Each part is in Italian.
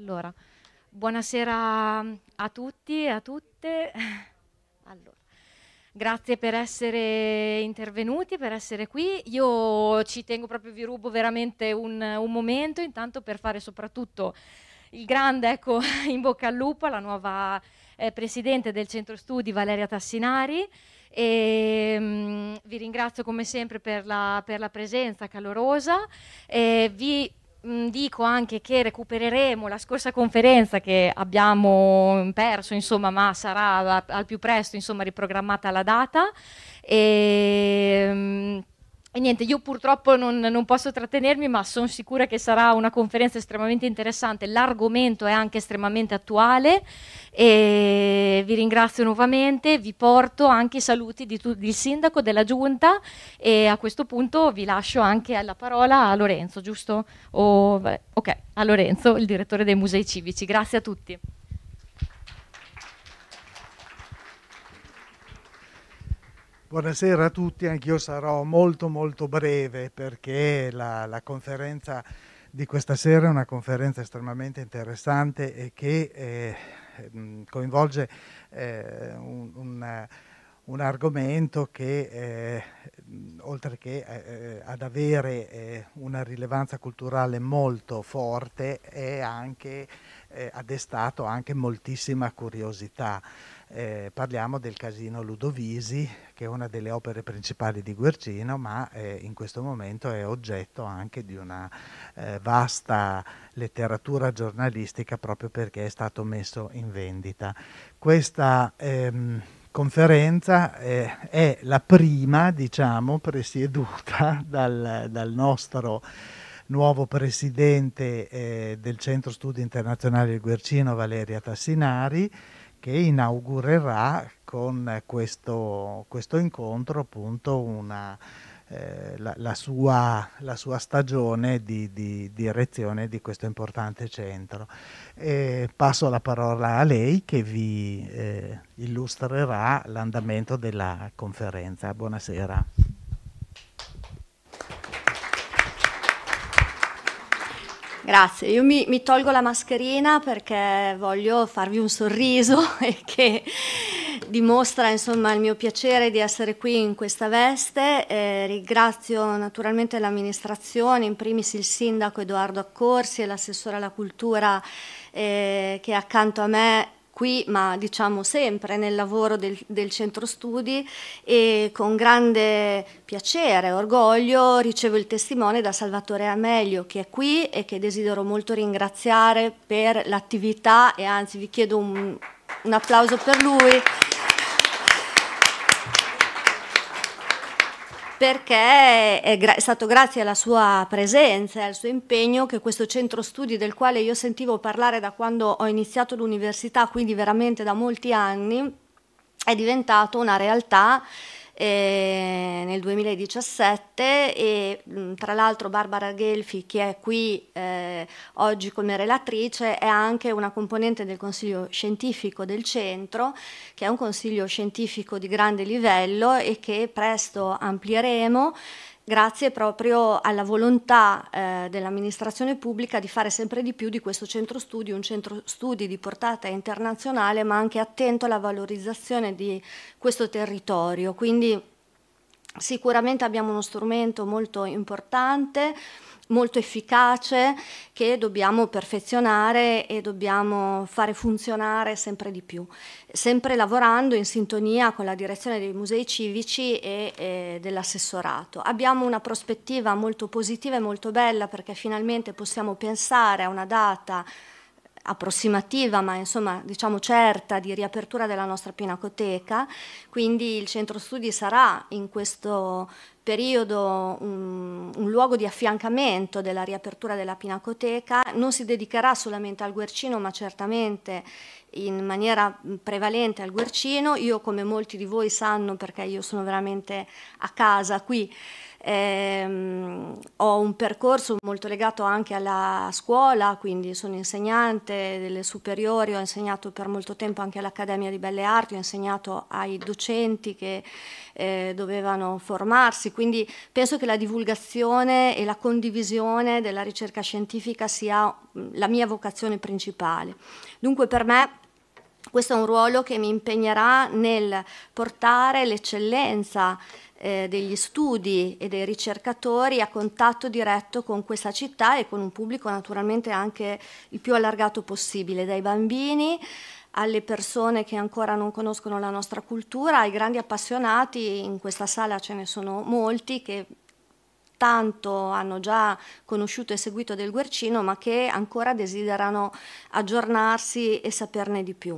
Allora, buonasera a tutti e a tutte. Allora, grazie per essere intervenuti, per essere qui. Io ci tengo proprio, vi rubo veramente un, un momento, intanto per fare soprattutto il grande ecco, in bocca al lupo alla nuova eh, presidente del centro studi Valeria Tassinari. E, ehm, mh, vi ringrazio come sempre per la, per la presenza calorosa. E eh, vi mh, mm, dico anche che recupereremo la scorsa conferenza che abbiamo perso, insomma, ma sarà al più presto insomma, riprogrammata la data. E, ehm, mh, e niente, io purtroppo non, non posso trattenermi, ma sono sicura che sarà una conferenza estremamente interessante. L'argomento è anche estremamente attuale. E vi ringrazio nuovamente, vi porto anche i saluti di tu, del sindaco, della giunta e a questo punto vi lascio anche la parola a Lorenzo, giusto? O, ok, a Lorenzo, il direttore dei musei civici. Grazie a tutti. Buonasera a tutti, anch'io sarò molto molto breve perché la, la, conferenza di questa sera è una conferenza estremamente interessante e che eh, mm, coinvolge eh, un, un, eh, un, argomento che eh, oltre che eh, eh, ad avere una rilevanza culturale molto forte è anche eh, ha destato anche moltissima curiosità. Eh, parliamo del Casino Ludovisi, che è una delle opere principali di Guercino, ma eh, in questo momento è oggetto anche di una eh, vasta letteratura giornalistica proprio perché è stato messo in vendita. Questa ehm, conferenza eh, è la prima, diciamo, presieduta dal, dal nostro nuovo presidente eh, del Centro Studi Internazionali del Guercino, Valeria Tassinari, che inaugurerà con questo, questo incontro appunto una, eh, la, la, sua, la, sua, stagione di, di, direzione di questo importante centro. E passo la parola a lei che vi eh, illustrerà l'andamento della conferenza. Buonasera. Grazie, io mi, mi, tolgo la mascherina perché voglio farvi un sorriso e che dimostra insomma, il mio piacere di essere qui in questa veste. Eh, ringrazio naturalmente l'amministrazione, in primis il sindaco Edoardo Accorsi e l'assessore alla cultura eh, che accanto a me qui, ma diciamo sempre nel lavoro del, del centro studi e con grande piacere e orgoglio ricevo il testimone da Salvatore Amelio che è qui e che desidero molto ringraziare per l'attività e anzi vi chiedo un, un applauso per lui. perché è, gra- è, stato grazie alla sua presenza e al suo impegno che questo centro studi del quale io sentivo parlare da quando ho iniziato l'università, quindi veramente da molti anni, è diventato una realtà eh, nel 2017 e tra l'altro Barbara Gelfi che è qui eh, oggi come relatrice è anche una componente del consiglio scientifico del centro che è un consiglio scientifico di grande livello e che presto amplieremo grazie proprio alla volontà eh, dell'amministrazione pubblica di fare sempre di più di questo centro studi, un centro studi di portata internazionale ma anche attento alla valorizzazione di questo territorio. Quindi sicuramente abbiamo uno strumento molto importante molto efficace che dobbiamo perfezionare e dobbiamo fare funzionare sempre di più, sempre lavorando in sintonia con la direzione dei musei civici e, e dell'assessorato. Abbiamo una prospettiva molto positiva e molto bella perché finalmente possiamo pensare a una data approssimativa, ma insomma diciamo certa di riapertura della nostra pinacoteca, quindi il centro studi sarà in questo periodo un, un, luogo di affiancamento della riapertura della Pinacoteca, non si dedicherà solamente al Guercino ma certamente in maniera prevalente al Guercino, io come molti di voi sanno perché io sono veramente a casa qui, eh, ho un percorso molto legato anche alla scuola, quindi sono insegnante delle superiori, ho insegnato per molto tempo anche all'Accademia di Belle Arti, ho insegnato ai docenti che eh, dovevano formarsi, quindi penso che la divulgazione e la condivisione della ricerca scientifica sia mm, la mia vocazione principale. Dunque per me questo è un ruolo che mi impegnerà nel portare l'eccellenza eh, degli studi e dei ricercatori a contatto diretto con questa città e con un pubblico naturalmente anche il più allargato possibile, dai bambini alle persone che ancora non conoscono la nostra cultura, ai grandi appassionati, in questa sala ce ne sono molti che tanto hanno già conosciuto e seguito del Guercino, ma che ancora desiderano aggiornarsi e saperne di più.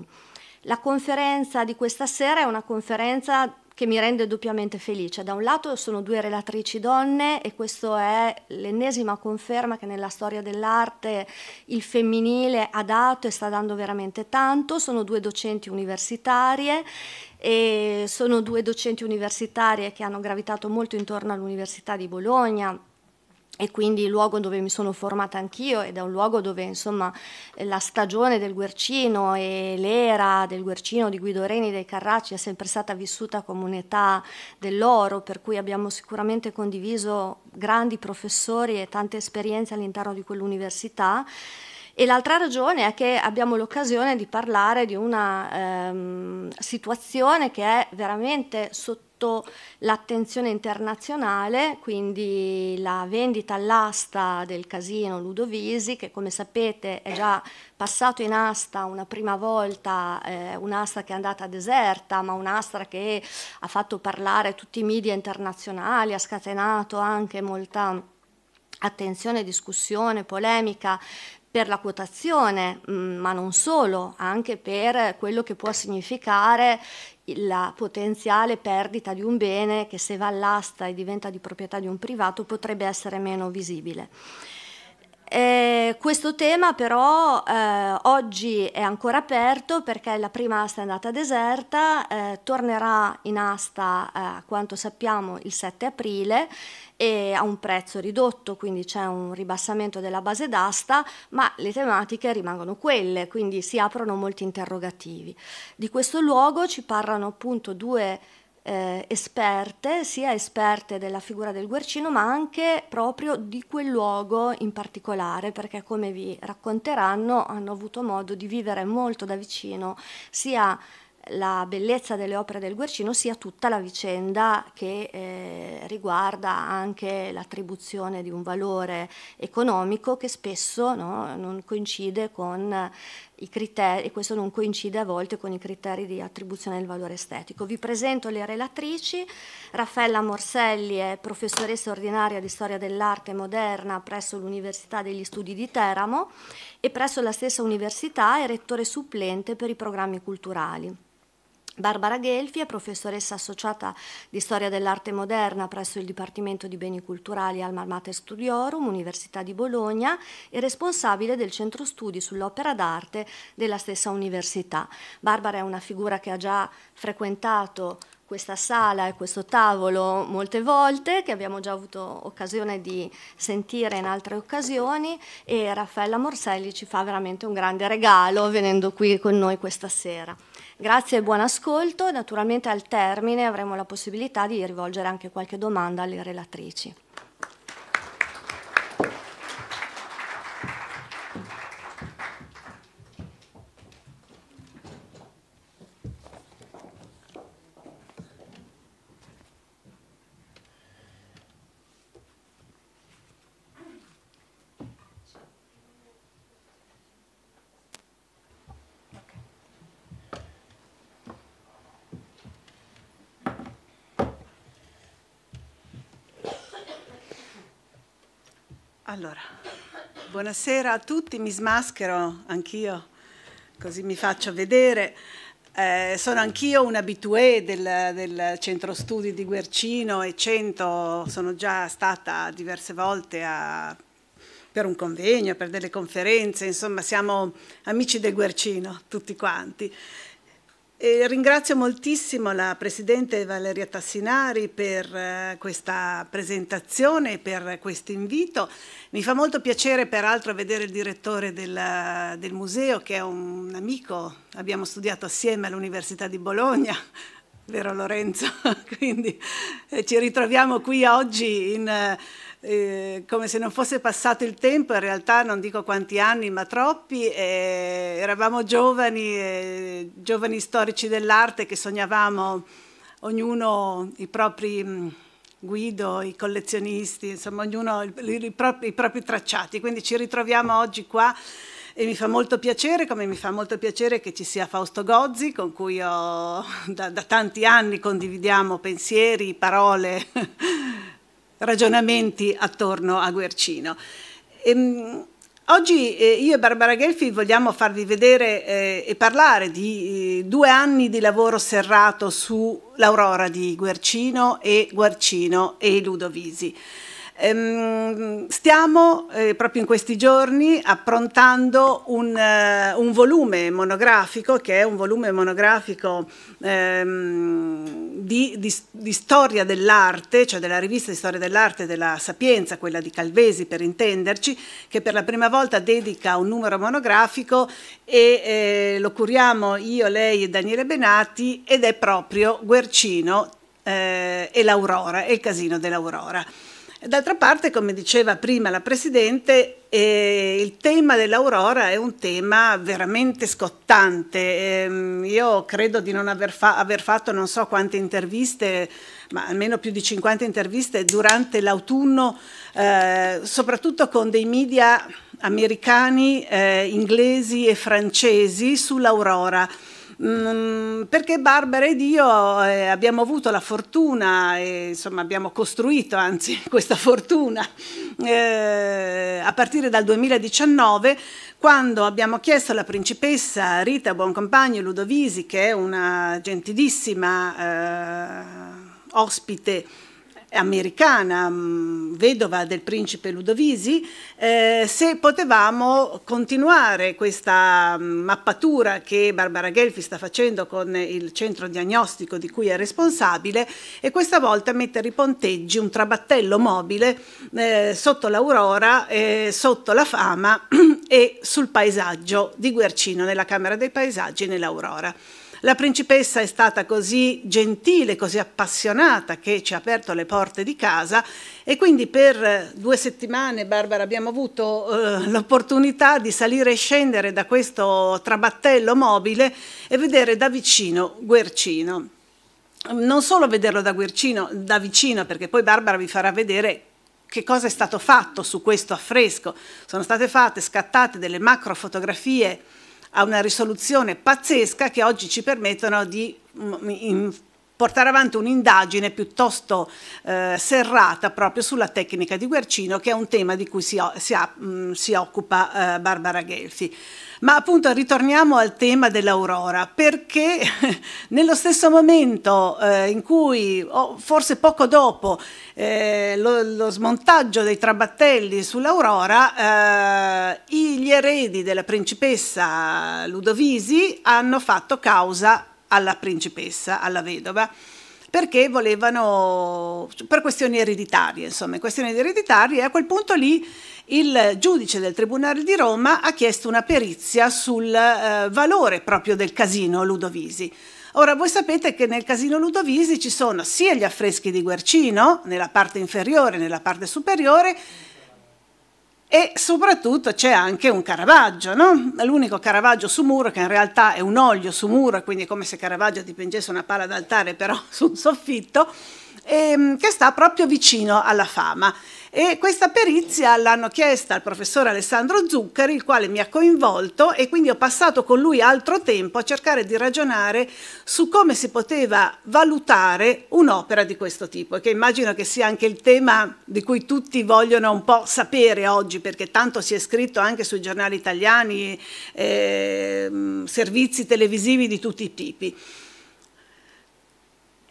La conferenza di questa sera è una conferenza che mi rende doppiamente felice. Da un lato sono due relatrici donne e questa è l'ennesima conferma che nella storia dell'arte il femminile ha dato e sta dando veramente tanto. Sono due docenti universitarie e sono due docenti universitarie che hanno gravitato molto intorno all'Università di Bologna e quindi il luogo dove mi sono formata anch'io ed è un luogo dove insomma eh, la stagione del Guercino e l'era del Guercino di Guido Reni dei Carracci è sempre stata vissuta come un'età dell'oro per cui abbiamo sicuramente condiviso grandi professori e tante esperienze all'interno di quell'università e l'altra ragione è che abbiamo l'occasione di parlare di una ehm, situazione che è veramente sotto molto l'attenzione internazionale, quindi la vendita all'asta del casino Ludovisi, che come sapete è già passato in asta una prima volta, eh, un'asta che è andata deserta, ma un'asta che ha fatto parlare tutti i media internazionali, ha scatenato anche molta attenzione, discussione, polemica per la quotazione, mm, ma non solo, anche per quello che può significare la potenziale perdita di un bene che se va all'asta e diventa di proprietà di un privato potrebbe essere meno visibile. Eh, questo tema però eh, oggi è ancora aperto perché la prima asta è andata deserta, eh, tornerà in asta a eh, quanto sappiamo il 7 aprile e a un prezzo ridotto, quindi c'è un ribassamento della base d'asta, ma le tematiche rimangono quelle, quindi si aprono molti interrogativi. Di questo luogo ci parlano appunto due eh, esperte, sia esperte della figura del guercino, ma anche proprio di quel luogo in particolare, perché come vi racconteranno hanno avuto modo di vivere molto da vicino sia la bellezza delle opere del Guercino sia tutta la vicenda che eh, riguarda anche l'attribuzione di un valore economico che spesso no, non coincide con criteri, e questo non coincide a volte con i criteri di attribuzione del valore estetico. Vi presento le relatrici, Raffaella Morselli è professoressa ordinaria di storia dell'arte moderna presso l'Università degli Studi di Teramo e presso la stessa università è rettore supplente per i programmi culturali. Barbara Gelfi è professoressa associata di Storia dell'Arte Moderna presso il Dipartimento di Beni Culturali al Marmate Studiorum, Università di Bologna, e responsabile del Centro Studi sull'Opera d'Arte della stessa università. Barbara è una figura che ha già frequentato questa sala e questo tavolo molte volte, che abbiamo già avuto occasione di sentire in altre occasioni e Raffaella Morselli ci fa veramente un grande regalo venendo qui con noi questa sera. Grazie e buon ascolto, naturalmente al termine avremo la possibilità di rivolgere anche qualche domanda alle relatrici. Allora, buonasera a tutti, mi smaschero anch'io, così mi faccio vedere. Eh, sono anch'io un abitué del, del, centro studi di Guercino e Cento, sono già stata diverse volte a, per un convegno, per delle conferenze, insomma siamo amici del Guercino tutti quanti. E ringrazio moltissimo la Presidente Valeria Tassinari per eh, questa presentazione, e per questo invito. Mi fa molto piacere peraltro vedere il direttore del, del museo che è un amico, abbiamo studiato assieme all'Università di Bologna, vero Lorenzo? Quindi eh, ci ritroviamo qui oggi in... Eh, eh, come se non fosse passato il tempo, in realtà non dico quanti anni, ma troppi, eh, eravamo giovani, eh, giovani storici dell'arte che sognavamo ognuno i propri mm, guido, i collezionisti, insomma ognuno il, il, i, propri, i propri tracciati, quindi ci ritroviamo oggi qua e mi fa molto piacere, come mi fa molto piacere che ci sia Fausto Gozzi, con cui io da, da tanti anni condividiamo pensieri, parole ragionamenti attorno a Guercino. Ehm, oggi eh, io e Barbara Gelfi vogliamo farvi vedere eh, e parlare di eh, due anni di lavoro serrato sull'aurora di Guercino e Guercino e Ludovisi. Ehm, stiamo eh, proprio in questi giorni approntando un, eh, un, volume monografico che è un volume monografico ehm, di, di, di, storia dell'arte, cioè della rivista di storia dell'arte della Sapienza, quella di Calvesi per intenderci, che per la prima volta dedica un numero monografico e eh, lo curiamo io, lei e Daniele Benati ed è proprio Guercino eh, e l'Aurora, e il casino dell'Aurora. D'altra parte, come diceva prima la Presidente, eh, il tema dell'aurora è un tema veramente scottante. Eh, io credo di non aver, fa aver, fatto non so quante interviste, ma almeno più di 50 interviste durante l'autunno, eh, soprattutto con dei media americani, eh, inglesi e francesi sull'aurora. Mm, perché Barbara ed io eh, abbiamo avuto la fortuna, eh, insomma abbiamo costruito anzi questa fortuna eh, a partire dal 2019 quando abbiamo chiesto alla principessa Rita Buoncompagno Ludovisi, che è una gentilissima eh, ospite americana, mm, vedova del principe Ludovisi, eh, se potevamo continuare questa mm, mappatura che Barbara Gelfi sta facendo con il centro diagnostico di cui è responsabile e questa volta mettere i ponteggi, un trabattello mobile eh, sotto l'aurora, eh, sotto la fama e sul paesaggio di Guercino, nella Camera dei Paesaggi nell'Aurora. La principessa è stata così gentile, così appassionata che ci ha aperto le porte di casa e quindi per eh, due settimane, Barbara, abbiamo avuto eh, l'opportunità di salire e scendere da questo trabattello mobile e vedere da vicino Guercino. Non solo vederlo da, Guercino, da vicino, perché poi Barbara vi farà vedere che cosa è stato fatto su questo affresco. Sono state fatte, scattate delle macro fotografie a una risoluzione pazzesca che oggi ci permettono di mm, portare avanti un'indagine piuttosto eh, serrata proprio sulla tecnica di Guercino, che è un tema di cui si, si, mh, mm, si occupa eh, Barbara Gelfi. Ma appunto ritorniamo al tema dell'aurora, perché nello stesso momento eh, in cui, oh, forse poco dopo, eh, lo, lo, smontaggio dei trabattelli sull'aurora, eh, gli eredi della principessa Ludovisi hanno fatto causa alla principessa, alla vedova, perché volevano, per questioni ereditarie, insomma, questioni ereditarie, e a quel punto lì il giudice del Tribunale di Roma ha chiesto una perizia sul eh, valore proprio del casino Ludovisi. Ora, voi sapete che nel Casino Ludovisi ci sono sia gli affreschi di Guercino, nella parte inferiore, nella parte superiore, e soprattutto c'è anche un Caravaggio, no? l'unico Caravaggio su muro che in realtà è un olio su muro, quindi è come se Caravaggio dipingesse una pala d'altare però su un soffitto, ehm, che sta proprio vicino alla fama. E questa perizia l'hanno chiesta al professor Alessandro Zuccari, il quale mi ha coinvolto e quindi ho passato con lui altro tempo a cercare di ragionare su come si poteva valutare un'opera di questo tipo, che immagino che sia anche il tema di cui tutti vogliono un po' sapere oggi, perché tanto si è scritto anche sui giornali italiani, eh, servizi televisivi di tutti i tipi.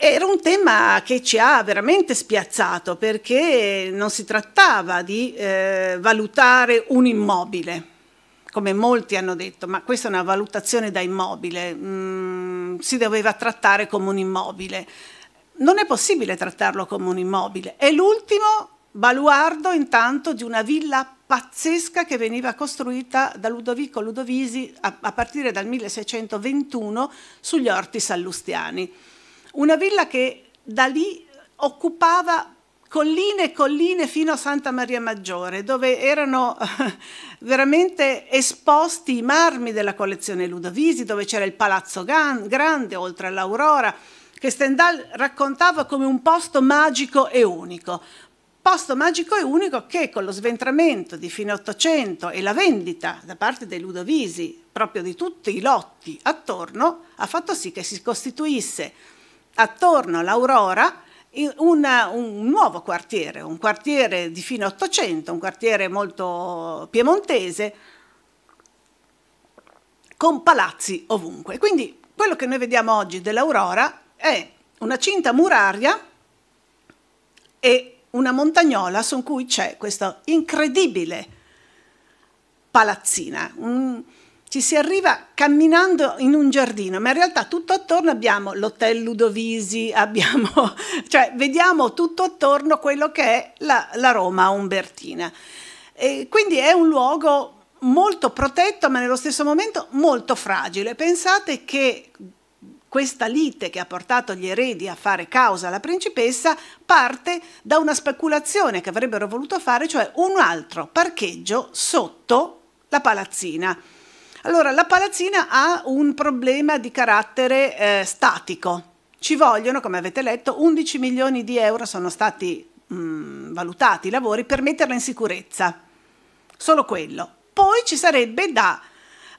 Era un tema che ci ha veramente spiazzato perché non si trattava di eh, valutare un immobile, come molti hanno detto, ma questa è una valutazione da immobile, mm, si doveva trattare come un immobile. Non è possibile trattarlo come un immobile, è l'ultimo baluardo intanto di una villa pazzesca che veniva costruita da Ludovico Ludovisi a, a partire dal 1621 sugli orti sallustiani. Una villa che da lì occupava colline e colline fino a Santa Maria Maggiore, dove erano veramente esposti i marmi della collezione Ludovisi, dove c'era il Palazzo Grande, oltre all'Aurora, che Stendhal raccontava come un posto magico e unico. Posto magico e unico che con lo sventramento di fine Ottocento e la vendita da parte dei Ludovisi proprio di tutti i lotti attorno ha fatto sì che si costituisse attorno all'Aurora una, un nuovo quartiere, un quartiere di fine Ottocento, un quartiere molto piemontese, con palazzi ovunque. Quindi quello che noi vediamo oggi dell'Aurora è una cinta muraria e una montagnola su cui c'è questa incredibile palazzina. Un, ci si arriva camminando in un giardino, ma in realtà tutto attorno abbiamo l'Hotel Ludovisi, abbiamo, cioè vediamo tutto attorno quello che è la, la Roma umbertina. E quindi è un luogo molto protetto, ma nello stesso momento molto fragile. Pensate che questa lite che ha portato gli eredi a fare causa alla principessa parte da una speculazione che avrebbero voluto fare, cioè un altro parcheggio sotto la palazzina. Allora, la palazzina ha un problema di carattere eh, statico. Ci vogliono, come avete letto, 11 milioni di euro sono stati mh, valutati i lavori per metterla in sicurezza. Solo quello. Poi ci sarebbe da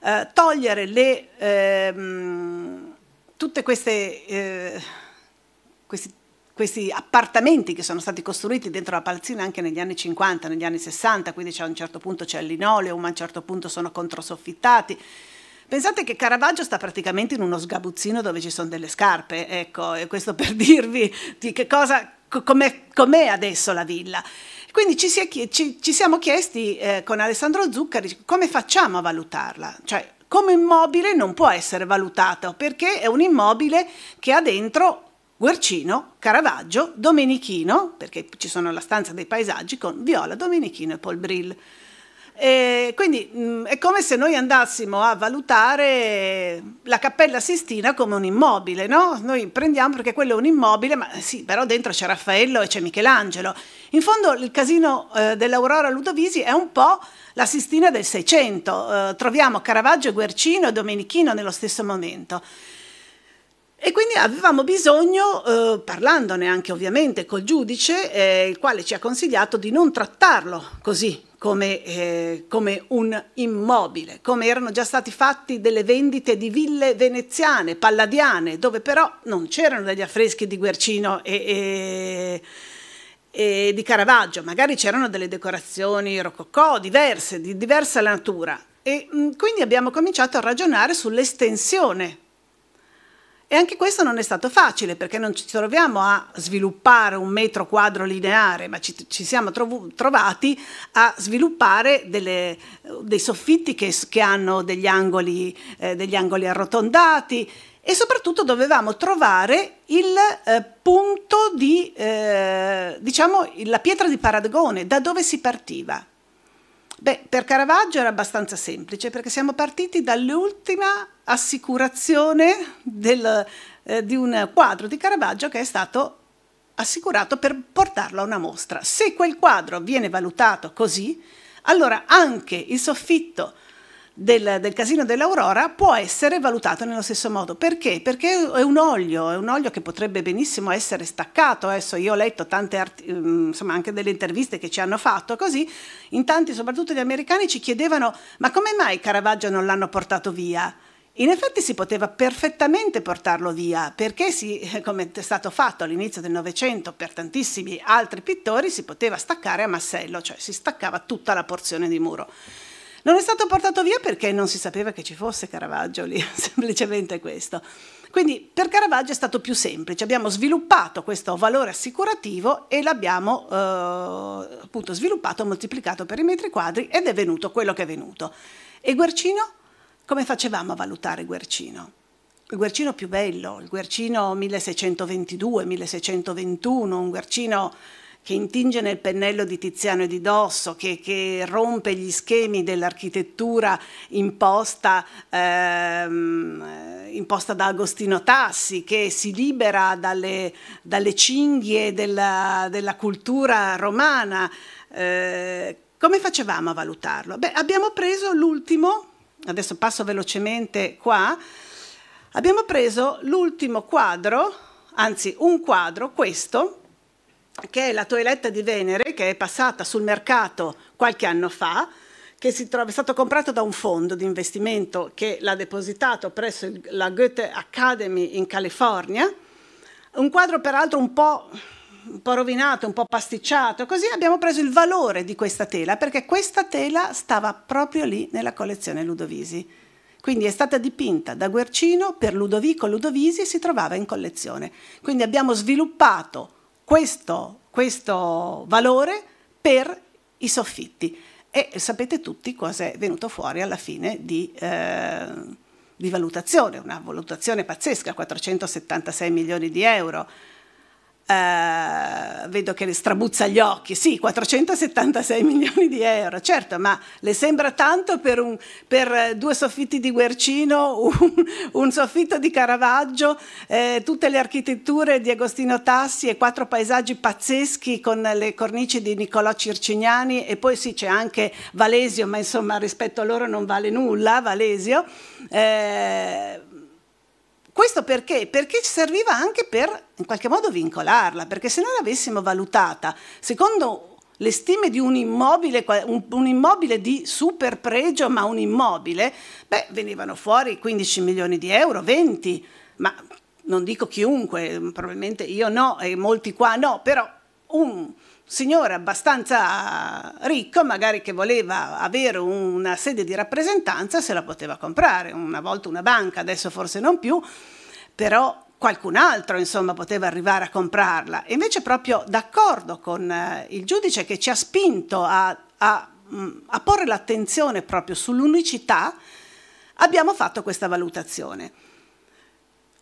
eh, togliere le, eh, mh, tutte queste, eh, questi questi appartamenti che sono stati costruiti dentro la palazzina anche negli anni 50, negli anni 60, quindi a un certo punto c'è il linoleum, a un certo punto sono controsoffittati. Pensate che Caravaggio sta praticamente in uno sgabuzzino dove ci sono delle scarpe, ecco, e questo per dirvi di che cosa, com'è, com'è adesso la villa. Quindi ci, si è, ci, ci siamo chiesti eh, con Alessandro Zuccari come facciamo a valutarla, cioè come immobile non può essere valutato perché è un immobile che ha dentro Guercino, Caravaggio, Domenichino, perché ci sono la stanza dei paesaggi con Viola, Domenichino e Paul Brill. E quindi mh, mm, è come se noi andassimo a valutare la Cappella Sistina come un immobile, no? Noi prendiamo perché quello è un immobile, ma sì, però dentro c'è Raffaello e c'è Michelangelo. In fondo il casino eh, dell'Aurora Ludovisi è un po' la Sistina del Seicento. Eh, troviamo Caravaggio, Guercino e Domenichino nello stesso momento. E quindi avevamo bisogno, eh, parlandone anche ovviamente col giudice, eh, il quale ci ha consigliato di non trattarlo così, come, eh, come, un immobile, come erano già stati fatti delle vendite di ville veneziane, palladiane, dove però non c'erano degli affreschi di Guercino e, e, e di Caravaggio, magari c'erano delle decorazioni rococò diverse, di diversa natura. E mh, mm, quindi abbiamo cominciato a ragionare sull'estensione e anche questo non è stato facile perché non ci troviamo a sviluppare un metro quadro lineare, ma ci, ci siamo trovati a sviluppare delle, dei soffitti che, che hanno degli angoli, eh, degli angoli, arrotondati e soprattutto dovevamo trovare il eh, punto di, eh, diciamo, la pietra di paragone, da dove si partiva. Beh, per Caravaggio era abbastanza semplice perché siamo partiti dall'ultima assicurazione del, eh, di un quadro di Caravaggio che è stato assicurato per portarlo a una mostra. Se quel quadro viene valutato così, allora anche il soffitto del, del casino dell'aurora può essere valutato nello stesso modo. Perché? Perché è un olio, è un olio che potrebbe benissimo essere staccato. Adesso io ho letto tante, arti- mm, insomma anche delle interviste che ci hanno fatto così, in tanti, soprattutto gli americani, ci chiedevano ma come mai Caravaggio non l'hanno portato via? In effetti si poteva perfettamente portarlo via, perché si, come è stato fatto all'inizio del Novecento per tantissimi altri pittori, si poteva staccare a massello, cioè si staccava tutta la porzione di muro. Non è stato portato via perché non si sapeva che ci fosse Caravaggio lì, semplicemente questo. Quindi per Caravaggio è stato più semplice, abbiamo sviluppato questo valore assicurativo e l'abbiamo eh, appunto sviluppato, moltiplicato per i metri quadri ed è venuto quello che è venuto. E Guercino? Come facevamo a valutare Guercino? il guercino più bello, il guercino 1622, 1621, un guercino che intinge nel pennello di Tiziano e di Dosso, che, che rompe gli schemi dell'architettura imposta, ehm, imposta, da Agostino Tassi, che si libera dalle, dalle cinghie della, della, cultura romana. Eh, come facevamo a valutarlo? Beh, abbiamo preso l'ultimo, adesso passo velocemente qua, abbiamo preso l'ultimo quadro, anzi un quadro, questo, che è la toeletta di Venere, che è passata sul mercato qualche anno fa, che trova, è stato comprato da un fondo di investimento che l'ha depositato presso il, la Goethe Academy in California, un quadro peraltro un po', un po' rovinato, un po' pasticciato, così abbiamo preso il valore di questa tela, perché questa tela stava proprio lì nella collezione Ludovisi. Quindi è stata dipinta da Guercino per Ludovico Ludovisi e si trovava in collezione. Quindi abbiamo sviluppato questo, questo valore per i soffitti. E sapete tutti cosa è venuto fuori alla fine di, eh, di valutazione, una valutazione pazzesca, 476 milioni di euro. Eh, vedo che le strabuzza gli occhi, sì, 476 milioni di euro, certo, ma le sembra tanto per, un, per eh, due soffitti di Guercino, un, un soffitto di Caravaggio, eh, tutte le architetture di Agostino Tassi e quattro paesaggi pazzeschi con le cornici di Niccolò Circignani e poi sì c'è anche Valesio, ma insomma rispetto a loro non vale nulla Valesio. Eh, questo perché? Perché ci serviva anche per in qualche modo vincolarla, perché se noi l'avessimo valutata secondo le stime di un immobile, un immobile di super pregio, ma un immobile, beh, venivano fuori 15 milioni di euro, 20, ma non dico chiunque, probabilmente io no e molti qua no, però un signore abbastanza ricco, magari che voleva avere una sede di rappresentanza, se la poteva comprare, una volta una banca, adesso forse non più, però qualcun altro insomma poteva arrivare a comprarla. E invece proprio d'accordo con eh, il giudice che ci ha spinto a, a, mm, a porre l'attenzione proprio sull'unicità, abbiamo fatto questa valutazione.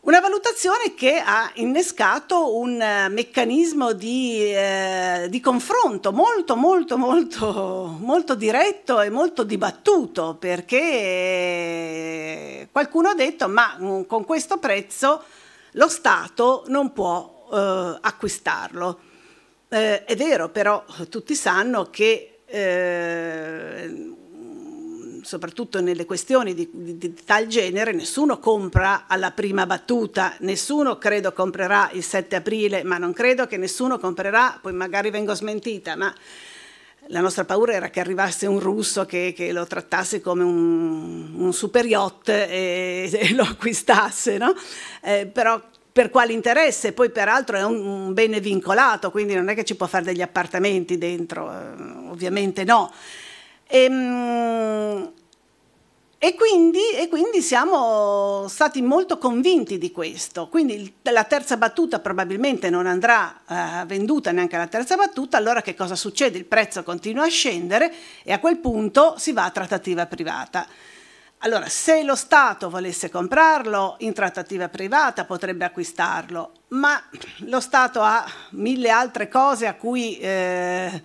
Una valutazione che ha innescato un eh, meccanismo di, eh, di, confronto molto, molto, molto, molto diretto e molto dibattuto, perché eh, qualcuno ha detto ma mm, con questo prezzo lo Stato non può eh, acquistarlo. Eh, è vero, però tutti sanno che eh, soprattutto nelle questioni di, di, di, tal genere, nessuno compra alla prima battuta, nessuno credo comprerà il 7 aprile, ma non credo che nessuno comprerà, poi magari vengo smentita, ma la nostra paura era che arrivasse un russo che, che lo trattasse come un, un super yacht e, e lo acquistasse, no? Eh, però per quale interesse? Poi peraltro è un, un, bene vincolato, quindi non è che ci può fare degli appartamenti dentro, eh, ovviamente no. E, ehm, e, quindi, e, quindi, siamo stati molto convinti di questo. Quindi la terza battuta probabilmente non andrà eh, venduta neanche la terza battuta, allora che cosa succede? Il prezzo continua a scendere e a quel punto si va a trattativa privata. Allora, se lo Stato volesse comprarlo in trattativa privata potrebbe acquistarlo, ma lo Stato ha mille altre cose a cui... Eh,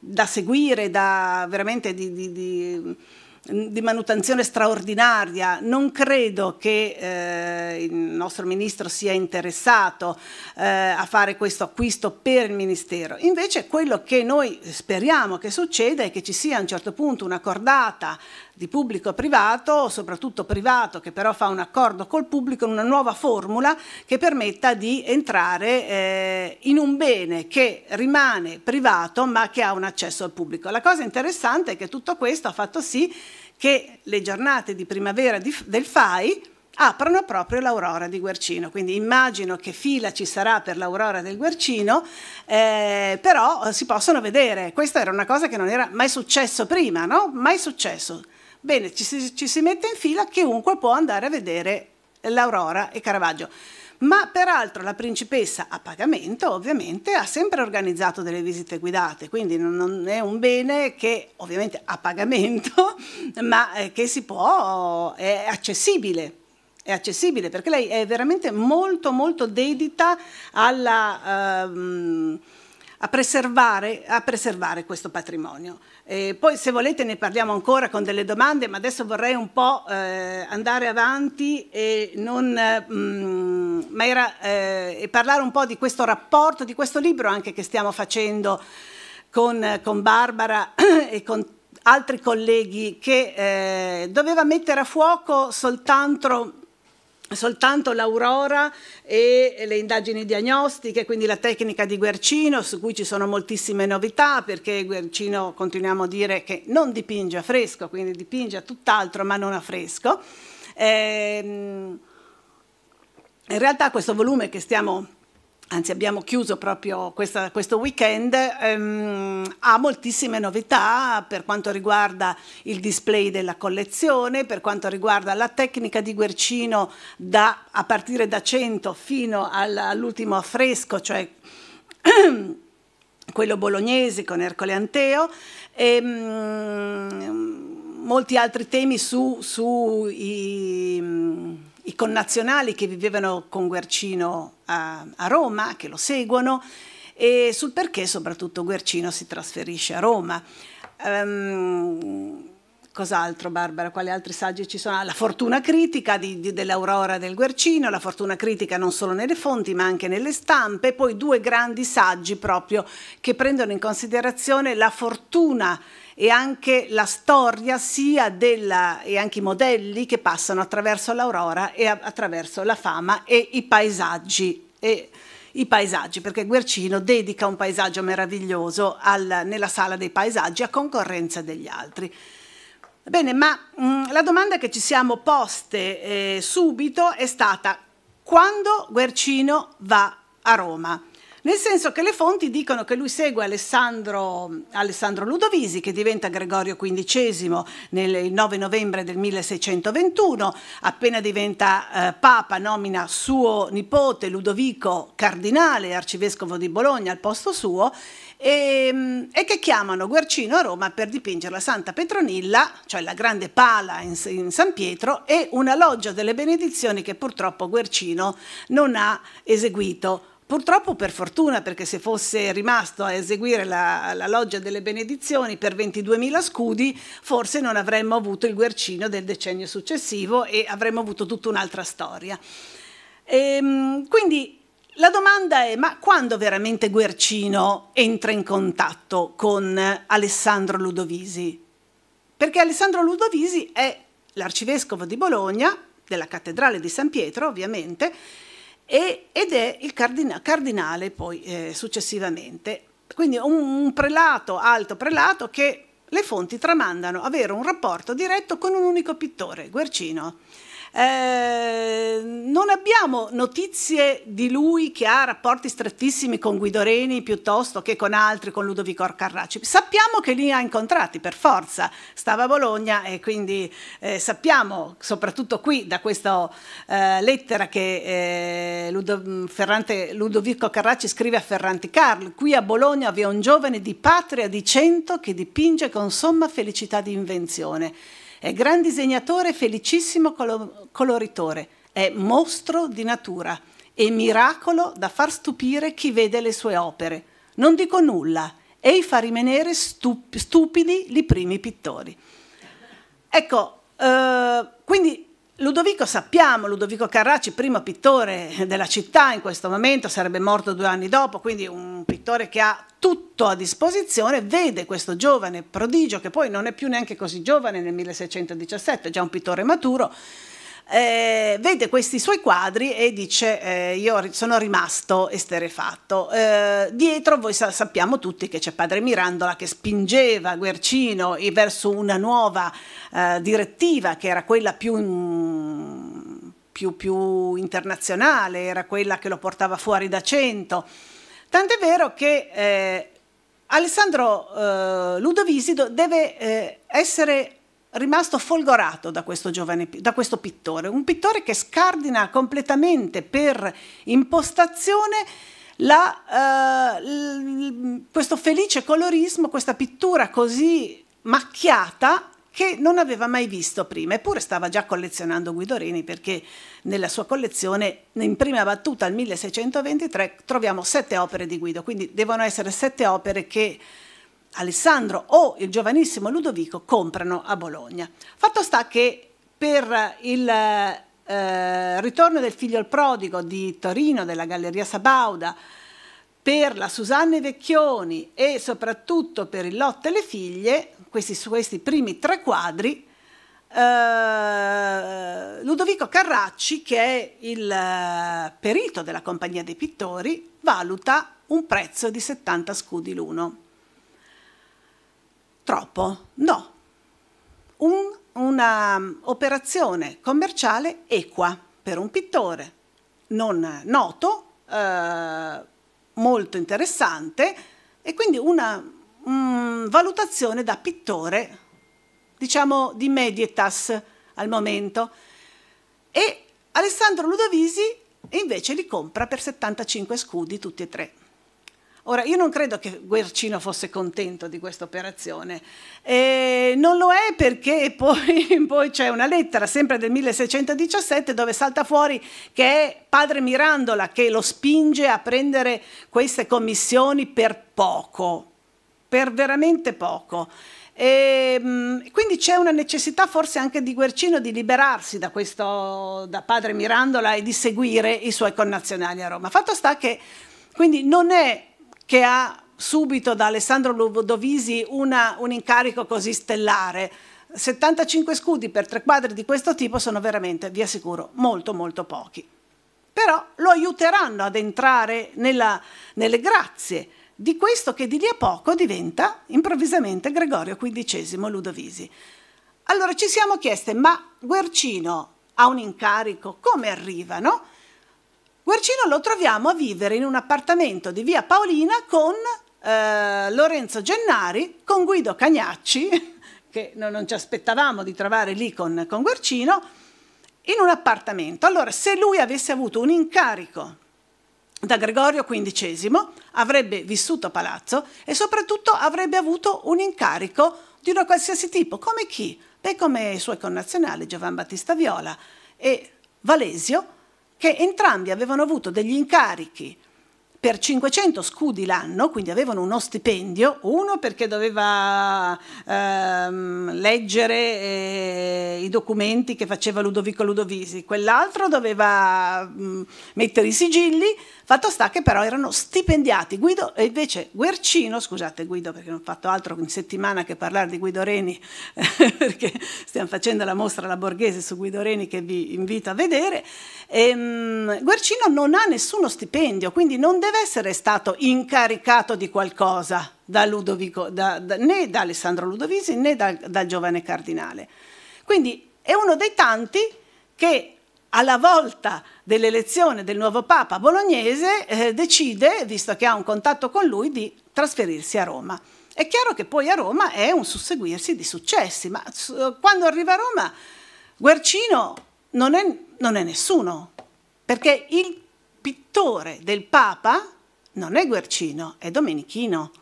da seguire, da, veramente di, di, di di manutenzione straordinaria. Non credo che eh, il nostro ministro sia interessato eh, a fare questo acquisto per il ministero. Invece quello che noi speriamo che succeda è che ci sia a un certo punto una cordata di pubblico privato, soprattutto privato, che però fa un accordo col pubblico, una nuova formula che permetta di entrare eh, in un bene che rimane privato ma che ha un accesso al pubblico. La cosa interessante è che tutto questo ha fatto sì che le giornate di primavera di, del FAI aprano proprio l'Aurora di Guercino. Quindi immagino che fila ci sarà per l'Aurora del Guercino, eh, però eh, si possono vedere. Questa era una cosa che non era mai successo prima, no? Mai successo. Bene, ci si, ci si mette in fila, chiunque può andare a vedere l'Aurora e Caravaggio. Ma peraltro la principessa a pagamento ovviamente ha sempre organizzato delle visite guidate, quindi non è un bene che ovviamente a pagamento, ma eh, che si può, è accessibile. È accessibile perché lei è veramente molto molto dedita alla, ehm, a, preservare, a preservare questo patrimonio. Eh, poi se volete ne parliamo ancora con delle domande, ma adesso vorrei un po' eh, andare avanti e, non, mh, eh, mm, era, eh, e, parlare un po' di questo rapporto, di questo libro anche che stiamo facendo con, con Barbara e con altri colleghi che eh, doveva mettere a fuoco soltanto soltanto l'aurora e le indagini diagnostiche, quindi la tecnica di Guercino, su cui ci sono moltissime novità, perché Guercino continuiamo a dire che non dipinge a fresco, quindi dipinge a tutt'altro, ma non a fresco. Ehm, in realtà questo volume che stiamo anzi abbiamo chiuso proprio questa, questo weekend, ehm, ha moltissime novità per quanto riguarda il display della collezione, per quanto riguarda la tecnica di Guercino da, a partire da 100 fino all'ultimo affresco, cioè quello bolognese con Ercole Anteo. Ehm, molti altri temi sui... su i connazionali che vivevano con Guercino a, a Roma, che lo seguono, e sul perché soprattutto Guercino si trasferisce a Roma. Um, cos'altro Barbara? Quali altri saggi ci sono? Ah, la fortuna critica dell'Aurora del Guercino, la fortuna critica non solo nelle fonti ma anche nelle stampe, poi due grandi saggi proprio che prendono in considerazione la fortuna e anche la storia sia della, e anche i modelli che passano attraverso l'aurora e attraverso la fama e i paesaggi. E i paesaggi, perché Guercino dedica un paesaggio meraviglioso al, nella sala dei paesaggi a concorrenza degli altri. Bene, ma mh, mm, la domanda che ci siamo poste eh, subito è stata quando Guercino va a Roma? nel senso che le fonti dicono che lui segue Alessandro, Alessandro Ludovisi, che diventa Gregorio XV nel 9 novembre del 1621, appena diventa eh, Papa nomina suo nipote Ludovico cardinale, arcivescovo di Bologna al posto suo, e, ehm, e, che chiamano Guercino a Roma per dipingere la Santa Petronilla, cioè la grande pala in, in San Pietro, e una loggia delle benedizioni che purtroppo Guercino non ha eseguito. Purtroppo per fortuna, perché se fosse rimasto a eseguire la, la loggia delle benedizioni per 22.000 scudi, forse non avremmo avuto il guercino del decennio successivo e avremmo avuto tutta un'altra storia. Ehm, quindi la domanda è, ma quando veramente Guercino entra in contatto con Alessandro Ludovisi? Perché Alessandro Ludovisi è l'arcivescovo di Bologna, della cattedrale di San Pietro ovviamente, e, ed è il cardina, cardinale poi eh, successivamente. Quindi un, un prelato, alto prelato, che le fonti tramandano avere un rapporto diretto con un unico pittore, Guercino. Eh, non abbiamo notizie di lui che ha rapporti strettissimi con Guido Reni piuttosto che con altri, con Ludovico Orcarraci. Sappiamo che li ha incontrati per forza, stava a Bologna e quindi eh, sappiamo, soprattutto qui da questa eh, lettera che eh, Ludo, Ferrante, Ludovico Carracci scrive a Ferranti Carl, qui a Bologna vi è un giovane di patria di cento che dipinge con somma felicità di invenzione è gran disegnatore e felicissimo coloritore. È mostro di natura e miracolo da far stupire chi vede le sue opere. Non dico nulla, ei fa rimanere stup stupidi i primi pittori. Ecco, eh, quindi Ludovico sappiamo, Ludovico Carracci, primo pittore della città in questo momento, sarebbe morto due anni dopo, quindi un pittore che ha tutto a disposizione, vede questo giovane prodigio, che poi non è più neanche così giovane nel 1617, è già un pittore maturo, eh, vede questi suoi quadri e dice eh, io sono rimasto esterefatto. Eh, dietro voi sa- sappiamo tutti che c'è padre Mirandola che spingeva Guercino verso una nuova eh, direttiva che era quella più... Mm, più, più internazionale, era quella che lo portava fuori da cento. Tant'è vero che eh, Alessandro eh, Ludovisido deve essere rimasto folgorato da questo, giovane, da questo pittore, un pittore che scardina completamente per impostazione la, eh, questo felice colorismo, questa pittura così macchiata che non aveva mai visto prima, eppure stava già collezionando Guidorini perché nella sua collezione, in prima battuta al 1623, troviamo sette opere di Guido, quindi devono essere sette opere che Alessandro o il giovanissimo Ludovico comprano a Bologna. Fatto sta che per il eh, ritorno del figlio al prodigo di Torino, della Galleria Sabauda, per la Susanne Vecchioni e soprattutto per il Lotte e le figlie, questi, questi primi tre quadri, eh, Ludovico Carracci, che è il eh, perito della Compagnia dei Pittori, valuta un prezzo di 70 scudi l'uno. Troppo? No. Un, Un'operazione mm, commerciale equa per un pittore non noto, eh, molto interessante e quindi una mm, valutazione da pittore, diciamo di medietas al momento. E Alessandro Ludovisi invece li compra per 75 scudi tutti e tre. Ora, io non credo che Guercino fosse contento di questa operazione. E eh, non lo è perché poi, poi c'è una lettera, sempre del 1617, dove salta fuori che è padre Mirandola che lo spinge a prendere queste commissioni per poco, per veramente poco. E, ehm, quindi c'è una necessità forse anche di Guercino di liberarsi da, questo, da padre Mirandola e di seguire i suoi connazionali a Roma. Fatto sta che quindi non è che ha subito da Alessandro Ludovisi una, un incarico così stellare. 75 scudi per tre quadri di questo tipo sono veramente, vi assicuro, molto molto pochi. Però lo aiuteranno ad entrare nella, nelle grazie di questo che di lì a poco diventa improvvisamente Gregorio XV Ludovisi. Allora ci siamo chieste, ma Guercino ha un incarico, come arrivano? Guercino lo troviamo a vivere in un appartamento di via Paolina con eh, Lorenzo Gennari, con Guido Cagnacci, che non, non ci aspettavamo di trovare lì con, con Guercino, in un appartamento. Allora, se lui avesse avuto un incarico da Gregorio XV avrebbe vissuto a palazzo e soprattutto avrebbe avuto un incarico di una qualsiasi tipo, come chi? Beh, come i suoi connazionali Giovan Battista Viola e Valesio, che entrambi avevano avuto degli incarichi per 500 scudi l'anno, quindi avevano uno stipendio, uno perché doveva ehm, leggere eh, i documenti che faceva Ludovico Ludovisi, quell'altro doveva mh, mm, mettere i sigilli, Fatto sta che però erano stipendiati. Guido, e invece Guercino, scusate Guido perché non ho fatto altro in settimana che parlare di Guido Reni, perché stiamo facendo la mostra alla Borghese su Guido Reni che vi invito a vedere, ehm, Guercino non ha nessuno stipendio, quindi non deve essere stato incaricato di qualcosa da Ludovico, da, da, né da Alessandro Ludovisi né dal, dal giovane cardinale. Quindi è uno dei tanti che alla volta dell'elezione del nuovo Papa bolognese eh, decide, visto che ha un contatto con lui, di trasferirsi a Roma. È chiaro che poi a Roma è un susseguirsi di successi, ma eh, quando arriva a Roma Guercino non è, non è nessuno, perché il pittore del Papa non è Guercino, è Domenichino.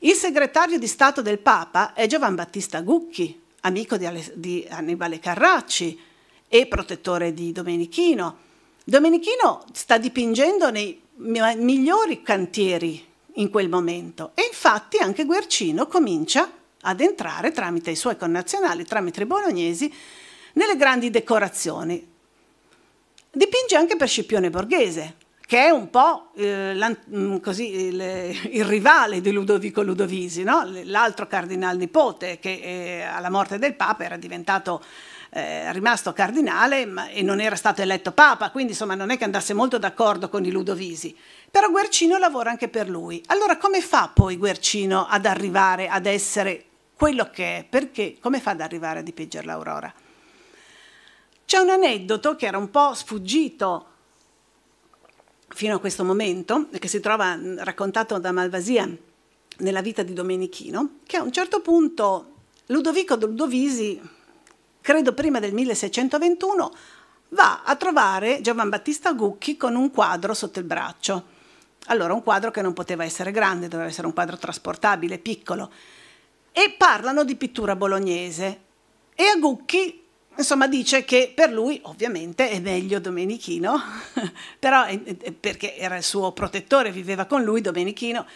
Il segretario di Stato del Papa è Giovan Battista Gucchi, amico di, di Annibale Carracci, e protettore di Domenichino. Domenichino sta dipingendo nei migliori cantieri in quel momento e infatti anche Guercino comincia ad entrare tramite i suoi connazionali, tramite i bolognesi, nelle grandi decorazioni. Dipinge anche per Scipione Borghese, che è un po' eh, mm, così, il, il, rivale di Ludovico Ludovisi, no? l'altro cardinal nipote che eh, alla morte del Papa era diventato eh, rimasto cardinale ma, e non era stato eletto papa, quindi insomma non è che andasse molto d'accordo con i Ludovisi. Però Guercino lavora anche per lui. Allora come fa poi Guercino ad arrivare ad essere quello che è? Perché come fa ad arrivare a dipingere l'Aurora? C'è un aneddoto che era un po' sfuggito fino a questo momento, e che si trova mm, raccontato da Malvasia nella vita di Domenichino, che a un certo punto Ludovico Ludovisi credo prima del 1621, va a trovare Giovan Battista Gucchi con un quadro sotto il braccio. Allora, un quadro che non poteva essere grande, doveva essere un quadro trasportabile, piccolo. E parlano di pittura bolognese. E a Gucchi insomma dice che per lui ovviamente è meglio Domenichino, però perché era il suo protettore, viveva con lui Domenichino,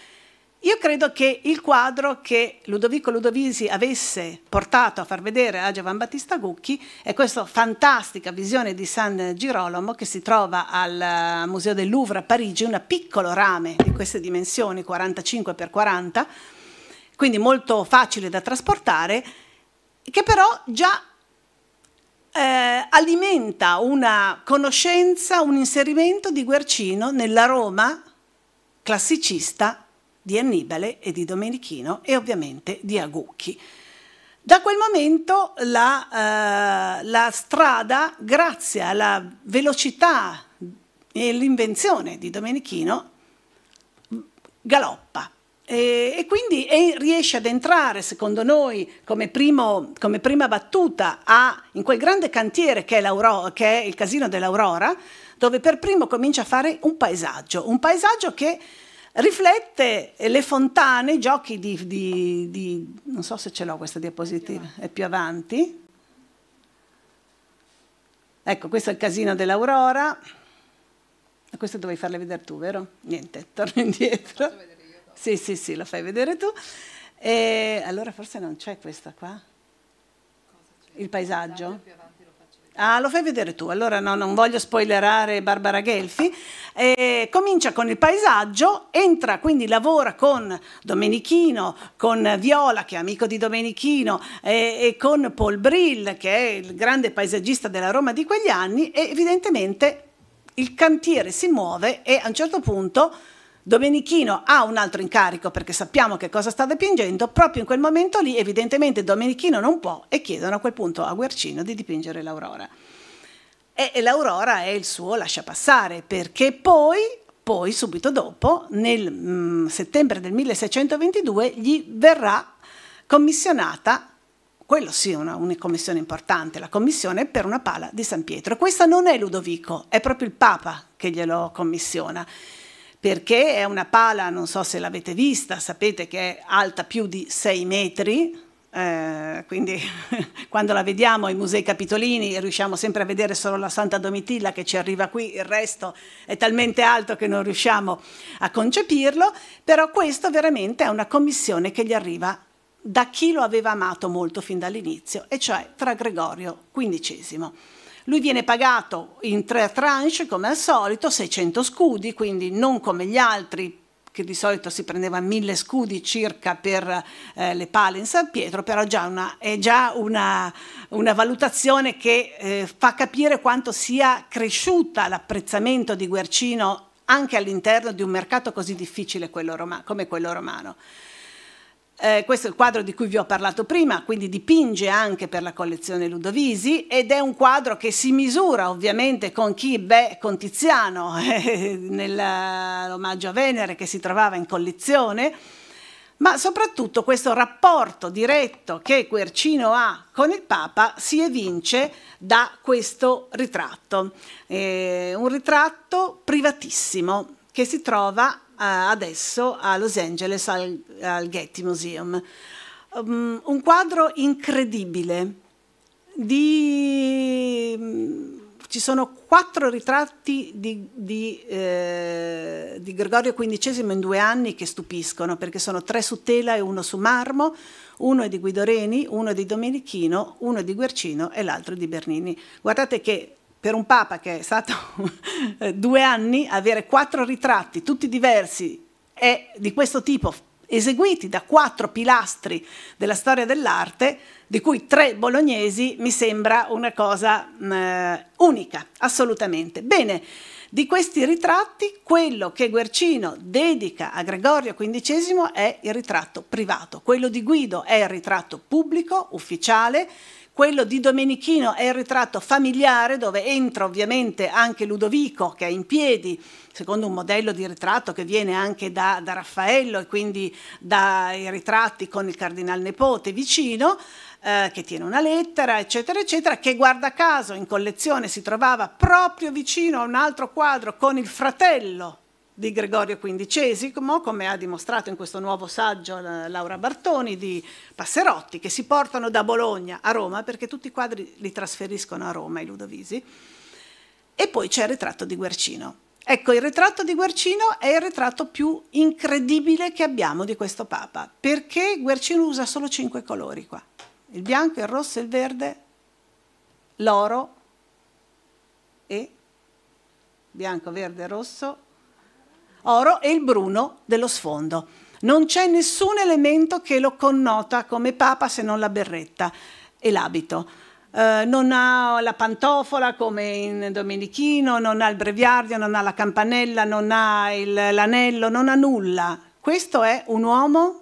io credo che il quadro che Ludovico Ludovisi avesse portato a far vedere a Giovan Battista Gucchi è questa fantastica visione di San Girolamo che si trova al eh, Museo del Louvre a Parigi, un piccolo rame di queste dimensioni, 45 x 40, quindi molto facile da trasportare, che però già eh, alimenta una conoscenza, un inserimento di Guercino nella Roma classicista di Annibale e di Domenichino e ovviamente di Agucchi. Da quel momento la, eh, la strada, grazie alla velocità e all'invenzione di Domenichino, galoppa. E, e, quindi e riesce ad entrare, secondo noi, come, primo, come prima battuta a, in quel grande cantiere che è, che è il Casino dell'Aurora, dove per primo comincia a fare un paesaggio, un paesaggio che riflette le fontane, i giochi di, di, di, non so se ce l'ho questa diapositiva, è più avanti. Ecco, questo è il casino dell'Aurora. Questo dovevi farle vedere tu, vero? Niente, torno indietro. Sì, sì, sì, lo fai vedere tu. E allora forse non c'è questa qua. Il paesaggio? Ah, lo fai vedere tu, allora no, non voglio spoilerare Barbara Gelfi. Eh, comincia con il paesaggio, entra, quindi lavora con Domenichino, con Viola, che è amico di Domenichino, eh, e con Paul Brill, che è il grande paesaggista della Roma di quegli anni, e evidentemente il cantiere si muove e a un certo punto Domenichino ha un altro incarico perché sappiamo che cosa sta dipingendo, proprio in quel momento lì evidentemente Domenichino non può e chiedono a quel punto a Guercino di dipingere l'Aurora. E, e l'Aurora è il suo lascia passare perché poi, poi subito dopo, nel mh, mm, settembre del 1622, gli verrà commissionata quello sì, una, una commissione importante, la commissione per una pala di San Pietro. Questa non è Ludovico, è proprio il Papa che glielo commissiona perché è una pala, non so se l'avete vista, sapete che è alta più di 6 metri, eh, quindi quando la vediamo ai musei capitolini riusciamo sempre a vedere solo la Santa Domitilla che ci arriva qui, il resto è talmente alto che non riusciamo a concepirlo, però questo veramente è una commissione che gli arriva da chi lo aveva amato molto fin dall'inizio, e cioè fra Gregorio XV. Lui viene pagato in tre tranche, come al solito, 600 scudi, quindi non come gli altri che di solito si prendeva mille scudi circa per eh, le pale in San Pietro, però già una, è già una, una valutazione che eh, fa capire quanto sia cresciuta l'apprezzamento di Guercino anche all'interno di un mercato così difficile quello come quello romano. Eh, questo è il quadro di cui vi ho parlato prima, quindi dipinge anche per la collezione Ludovisi ed è un quadro che si misura ovviamente con chi? Beh, con Tiziano, eh, nell'omaggio a Venere che si trovava in collezione, ma soprattutto questo rapporto diretto che Quercino ha con il Papa si evince da questo ritratto, eh, un ritratto privatissimo che si trova adesso a Los Angeles al, al Getty Museum. Um, un quadro incredibile. Di... Mm, ci sono quattro ritratti di, di, eh, di Gregorio XV in due anni che stupiscono perché sono tre su tela e uno su marmo, uno è di Guido Reni, uno è di Domenichino, uno è di Guercino e l'altro è di Bernini. Guardate che per un papa che è stato due anni, avere quattro ritratti, tutti diversi e di questo tipo, eseguiti da quattro pilastri della storia dell'arte, di cui tre bolognesi, mi sembra una cosa mh, mm, unica, assolutamente. Bene, di questi ritratti, quello che Guercino dedica a Gregorio XV è il ritratto privato, quello di Guido è il ritratto pubblico, ufficiale, quello di Domenichino è il ritratto familiare dove entra ovviamente anche Ludovico che è in piedi, secondo un modello di ritratto che viene anche da, da Raffaello e quindi dai ritratti con il cardinal nepote vicino eh, che tiene una lettera, eccetera, eccetera, che guarda caso in collezione si trovava proprio vicino a un altro quadro con il fratello di Gregorio XV, come ha dimostrato in questo nuovo saggio eh, Laura Bartoni, di Passerotti, che si portano da Bologna a Roma, perché tutti i quadri li trasferiscono a Roma, i Ludovisi. E poi c'è il ritratto di Guercino. Ecco, il ritratto di Guercino è il ritratto più incredibile che abbiamo di questo Papa, perché Guercino usa solo cinque colori qua. Il bianco, il rosso, il verde, l'oro e bianco, verde, rosso oro e il bruno dello sfondo. Non c'è nessun elemento che lo connota come papa se non la berretta e l'abito. Eh, non ha la pantofola come in Domenichino, non ha il breviario, non ha la campanella, non ha l'anello, non ha nulla. Questo è un uomo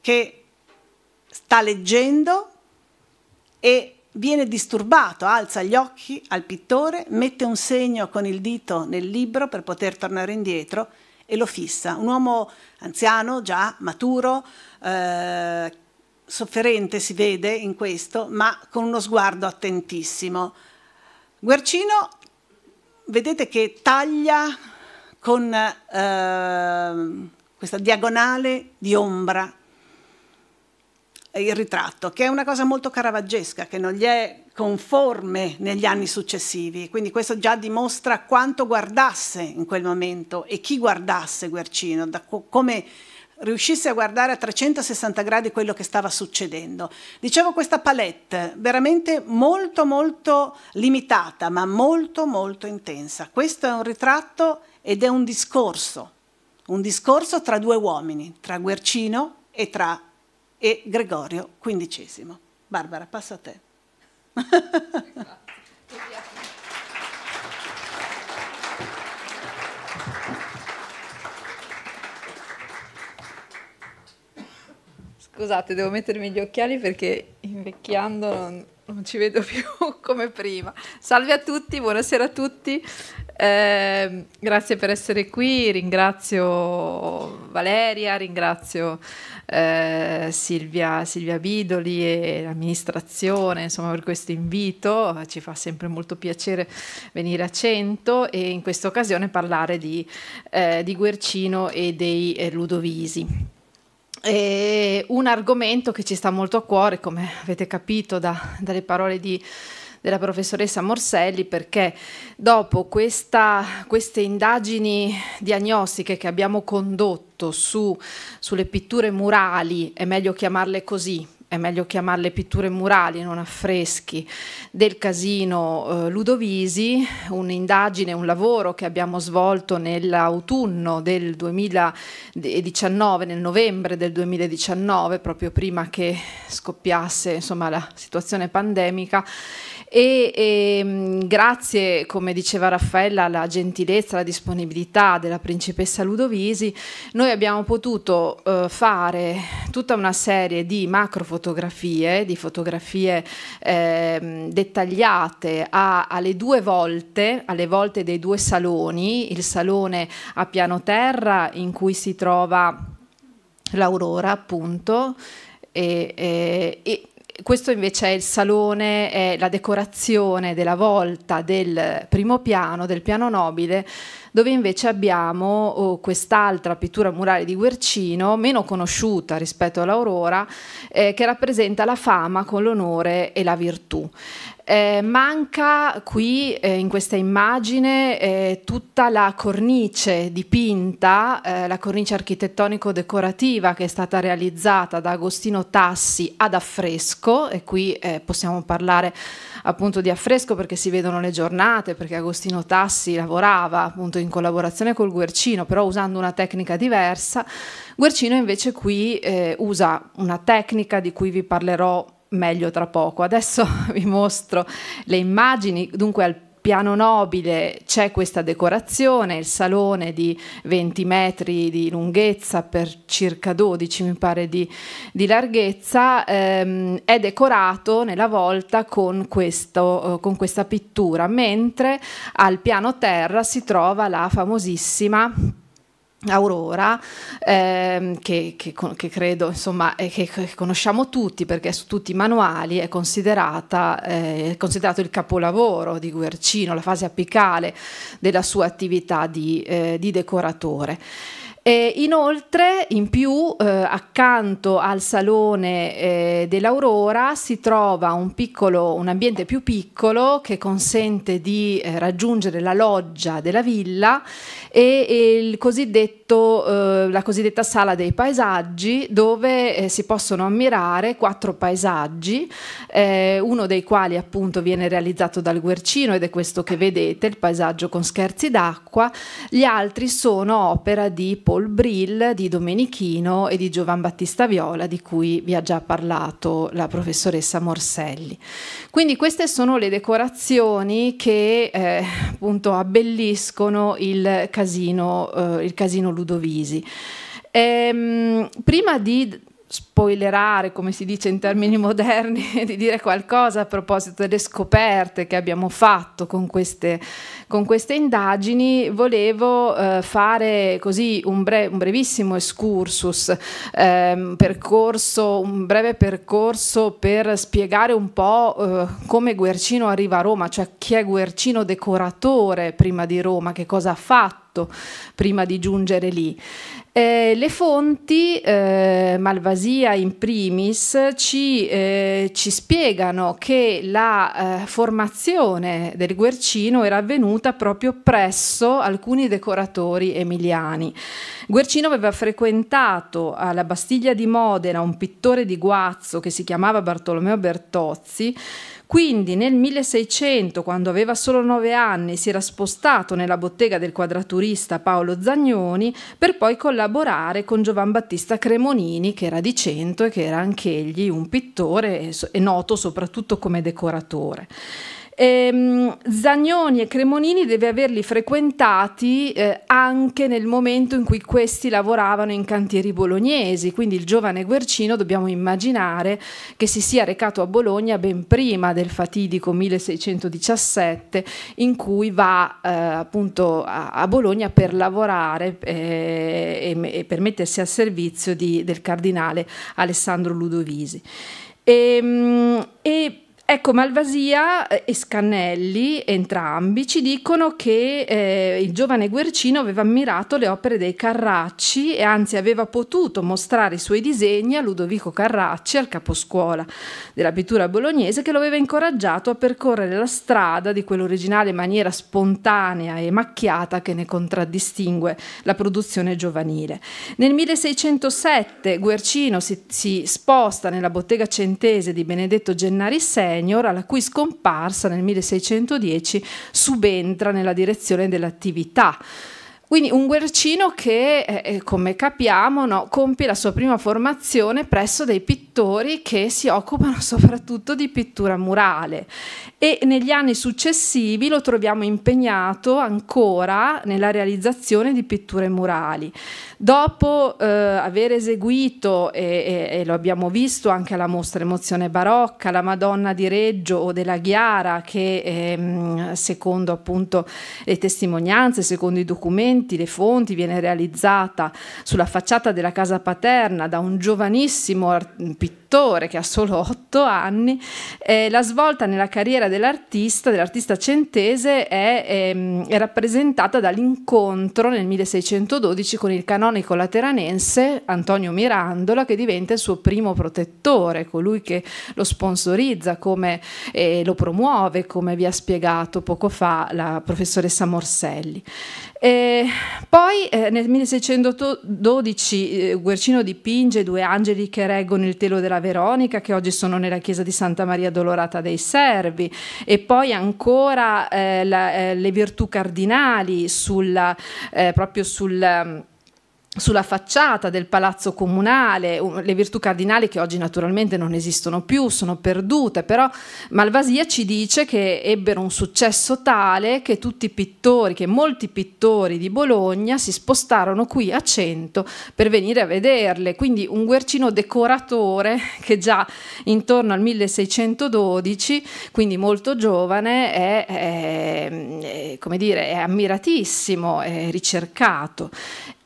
che sta leggendo e viene disturbato, alza gli occhi al pittore, mette un segno con il dito nel libro per poter tornare indietro e lo fissa. Un uomo anziano, già maturo, eh, sofferente si vede in questo, ma con uno sguardo attentissimo. Guercino, vedete che taglia con eh, questa diagonale di ombra il ritratto, che è una cosa molto caravaggesca, che non gli è conforme negli anni successivi, quindi questo già dimostra quanto guardasse in quel momento e chi guardasse Guercino, da co come riuscisse a guardare a 360 gradi quello che stava succedendo. Dicevo questa palette veramente molto molto limitata, ma molto molto intensa. Questo è un ritratto ed è un discorso, un discorso tra due uomini, tra Guercino e tra e Gregorio XV. Barbara, passo a te. Scusate, devo mettermi gli occhiali perché invecchiando non, non, ci vedo più come prima. Salve a tutti, buonasera a tutti. Eh, grazie per essere qui, ringrazio Valeria, ringrazio eh, Silvia, Silvia Bidoli e l'amministrazione insomma, per questo invito, ci fa sempre molto piacere venire a Cento e in questa occasione parlare di, eh, di Guercino e dei eh, Ludovisi. E un argomento che ci sta molto a cuore, come avete capito da, dalle parole di della professoressa Morselli perché dopo questa, queste indagini diagnostiche che abbiamo condotto su, sulle pitture murali, è meglio chiamarle così, è meglio chiamarle pitture murali, non affreschi, del casino eh, Ludovisi, un'indagine, un lavoro che abbiamo svolto nell'autunno del 2019, nel novembre del 2019, proprio prima che scoppiasse insomma, la situazione pandemica e, e ehm, grazie, come diceva Raffaella, alla gentilezza, alla disponibilità della principessa Ludovisi, noi abbiamo potuto eh, fare tutta una serie di macrofotografie, di fotografie eh, dettagliate a, alle due volte, alle volte dei due saloni, il salone a piano terra in cui si trova l'Aurora appunto e, e, e, questo invece è il salone, è la decorazione della volta del primo piano, del piano nobile, dove invece abbiamo oh, quest'altra pittura murale di Guercino, meno conosciuta rispetto all'Aurora, eh, che rappresenta la fama con l'onore e la virtù. Eh, manca qui eh, in questa immagine eh, tutta la cornice dipinta, eh, la cornice architettonico-decorativa che è stata realizzata da Agostino Tassi ad affresco e qui eh, possiamo parlare appunto di affresco perché si vedono le giornate, perché Agostino Tassi lavorava appunto in collaborazione col Guercino, però usando una tecnica diversa. Guercino invece qui eh, usa una tecnica di cui vi parlerò meglio tra poco. Adesso vi mostro le immagini, dunque al piano nobile c'è questa decorazione, il salone di 20 metri di lunghezza per circa 12 mi pare di, di larghezza, ehm, è decorato nella volta con, questo, eh, con questa pittura, mentre al piano terra si trova la famosissima Aurora, ehm, che, che, che, credo insomma che, che, conosciamo tutti perché su tutti i manuali è, considerata, eh, è considerato il capolavoro di Guercino, la fase apicale della sua attività di, eh, di decoratore. Eh, inoltre, in più, eh, accanto al salone eh, dell'Aurora si trova un, piccolo, un, ambiente più piccolo che consente di eh, raggiungere la loggia della villa e, e cosiddetto, eh, la cosiddetta sala dei paesaggi dove eh, si possono ammirare quattro paesaggi, uno dei quali appunto viene realizzato dal Guercino ed è questo che vedete, il paesaggio con scherzi d'acqua, gli altri sono opera di Paul Paul Brill di Domenichino e di Giovan Battista Viola, di cui vi ha già parlato la professoressa Morselli. Quindi queste sono le decorazioni che eh, appunto abbelliscono il casino, eh, il casino Ludovisi. Ehm, prima di spoilerare, come si dice in termini moderni, di dire qualcosa a proposito delle scoperte che abbiamo fatto con queste, con queste indagini, volevo eh, fare così un, bre un brevissimo excursus, eh, un, percorso, un breve percorso per spiegare un po' eh, come Guercino arriva a Roma, cioè chi è Guercino decoratore prima di Roma, che cosa ha fatto prima di giungere lì. Eh, le fonti, eh, Malvasia in primis, ci, eh, ci spiegano che la eh, formazione del Guercino era avvenuta proprio presso alcuni decoratori emiliani. Guercino aveva frequentato alla Bastiglia di Modena un pittore di guazzo che si chiamava Bartolomeo Bertozzi, quindi nel 1600, quando aveva solo nove anni, si era spostato nella bottega del quadraturista Paolo Zagnoni per poi collaborare con Giovan Battista Cremonini, che era di Cento e che era anch'egli un pittore e noto soprattutto come decoratore. Ehm, Zagnoni e Cremonini deve averli frequentati eh, anche nel momento in cui questi lavoravano in cantieri bolognesi, quindi il giovane Guercino dobbiamo immaginare che si sia recato a Bologna ben prima del fatidico 1617 in cui va eh, appunto a, a, Bologna per lavorare eh, e, e, per mettersi al servizio di, del cardinale Alessandro Ludovisi. Ehm, e, e Ecco, Malvasia eh, e Scannelli, entrambi, ci dicono che eh, il giovane Guercino aveva ammirato le opere dei Carracci e anzi aveva potuto mostrare i suoi disegni a Ludovico Carracci, al caposcuola della pittura bolognese, che lo aveva incoraggiato a percorrere la strada di quell'originale maniera spontanea e macchiata che ne contraddistingue la produzione giovanile. Nel 1607 Guercino si, si sposta nella bottega centese di Benedetto Gennari VI senior, alla cui scomparsa nel 1610 subentra nella direzione dell'attività. Quindi un guercino che, eh, eh, come capiamo, no, compie la sua prima formazione presso dei pittori che si occupano soprattutto di pittura murale e negli anni successivi lo troviamo impegnato ancora nella realizzazione di pitture murali. Dopo eh, aver eseguito, e, e, e, lo abbiamo visto anche alla mostra Emozione Barocca, la Madonna di Reggio o della Ghiara che eh, secondo appunto le testimonianze, secondo i documenti, documenti, le fonti, viene realizzata sulla facciata della casa paterna da un giovanissimo pittore che ha solo otto anni. Eh, la svolta nella carriera dell'artista, dell'artista centese, è, è, ehm, è rappresentata dall'incontro nel 1612 con il canonico lateranense Antonio Mirandola, che diventa il suo primo protettore, colui che lo sponsorizza come, e eh, lo promuove, come vi ha spiegato poco fa la professoressa Morselli. Eh, poi eh, nel 1612 eh, Guercino dipinge due angeli che reggono il telo della Veronica che oggi sono nella chiesa di Santa Maria Dolorata dei Servi e poi ancora eh, la, eh, le virtù cardinali sulla, eh, proprio sul ehm, sulla facciata del palazzo comunale, le virtù cardinali che oggi naturalmente non esistono più, sono perdute, però Malvasia ci dice che ebbero un successo tale che tutti i pittori, che molti pittori di Bologna si spostarono qui a Cento per venire a vederle, quindi un guercino decoratore che già intorno al 1612, quindi molto giovane, è, è, è, dire, è ammiratissimo, è ricercato.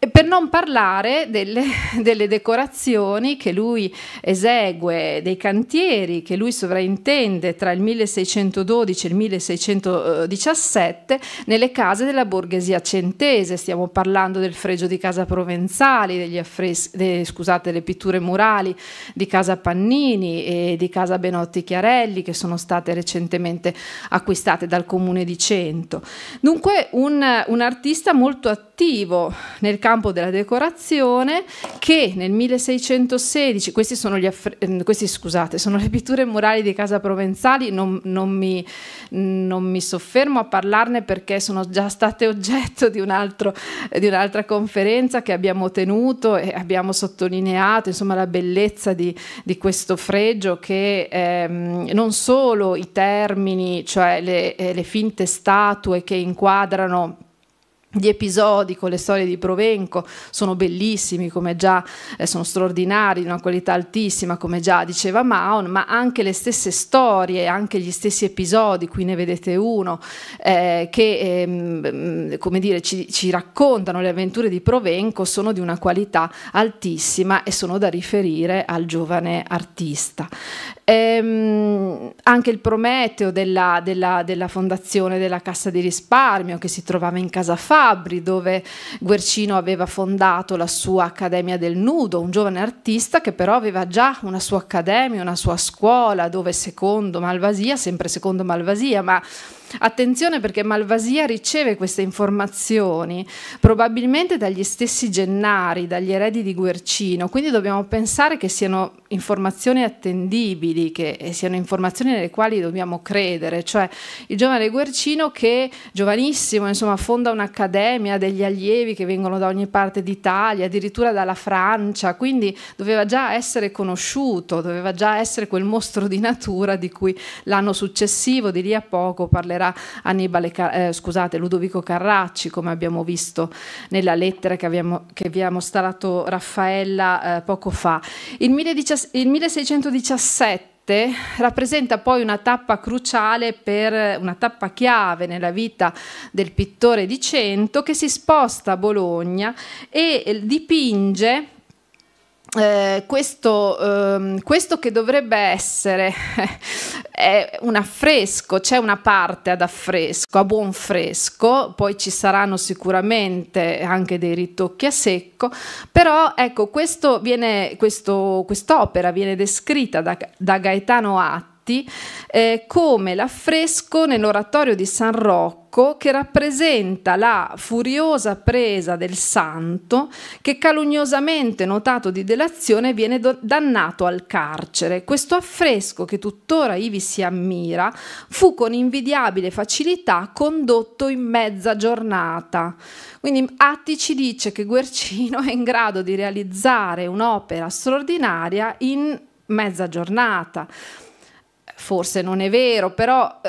E per non parlare delle, delle, decorazioni che lui esegue, dei cantieri che lui sovraintende tra il 1612 e il 1617 nelle case della borghesia centese. Stiamo parlando del fregio di Casa Provenzali, degli affreschi, de, scusate, delle pitture murali di Casa Pannini e di Casa Benotti Chiarelli che sono state recentemente acquistate dal comune di Cento. Dunque un, un artista molto attivo attivo nel campo della decorazione che nel 1616, questi sono, gli ehm, questi, scusate, sono le pitture murali di Casa Provenzali, non, non, mi, non, mi, soffermo a parlarne perché sono già state oggetto di, un'altra conferenza che abbiamo tenuto e abbiamo sottolineato insomma, la bellezza di, di questo fregio che ehm, non solo i termini, cioè le, eh, le finte statue che inquadrano gli episodi con le storie di Provenco sono bellissimi, come già eh, sono straordinari, di una qualità altissima, come già diceva Maon, ma anche le stesse storie, anche gli stessi episodi, qui ne vedete uno, eh, che ehm, mm, come dire, ci, ci, raccontano le avventure di Provenco, sono di una qualità altissima e sono da riferire al giovane artista. Ehm, anche il Prometeo della, della, della, fondazione della Cassa di Risparmio che si trovava in Casa Fabri dove Guercino aveva fondato la sua Accademia del Nudo, un giovane artista che però aveva già una sua accademia, una sua scuola dove secondo Malvasia, sempre secondo Malvasia, ma Attenzione perché Malvasia riceve queste informazioni probabilmente dagli stessi Gennari, dagli eredi di Guercino, quindi dobbiamo pensare che siano informazioni attendibili, che siano informazioni nelle quali dobbiamo credere, cioè il giovane Guercino che giovanissimo insomma, fonda un'accademia degli allievi che vengono da ogni parte d'Italia, addirittura dalla Francia, quindi doveva già essere conosciuto, doveva già essere quel mostro di natura di cui l'anno successivo, di lì a poco, parlerà c'era eh, scusate, Ludovico Carracci, come abbiamo visto nella lettera che, abbiamo, che vi ha mostrato Raffaella eh, poco fa. Il, il 1617 rappresenta poi una tappa cruciale per una tappa chiave nella vita del pittore di Cento che si sposta a Bologna e eh, dipinge eh, questo, ehm, questo, che dovrebbe essere è un affresco, c'è una parte ad affresco, a buon fresco, poi ci saranno sicuramente anche dei ritocchi a secco, però ecco, questo viene, questo, quest'opera viene descritta da, da Gaetano Atti Matti eh, come l'affresco nell'oratorio di San Rocco che rappresenta la furiosa presa del santo che calunniosamente notato di delazione viene dannato al carcere. Questo affresco che tuttora ivi si ammira fu con invidiabile facilità condotto in mezza giornata. Quindi Atti ci dice che Guercino è in grado di realizzare un'opera straordinaria in mezza giornata forse non è vero, però,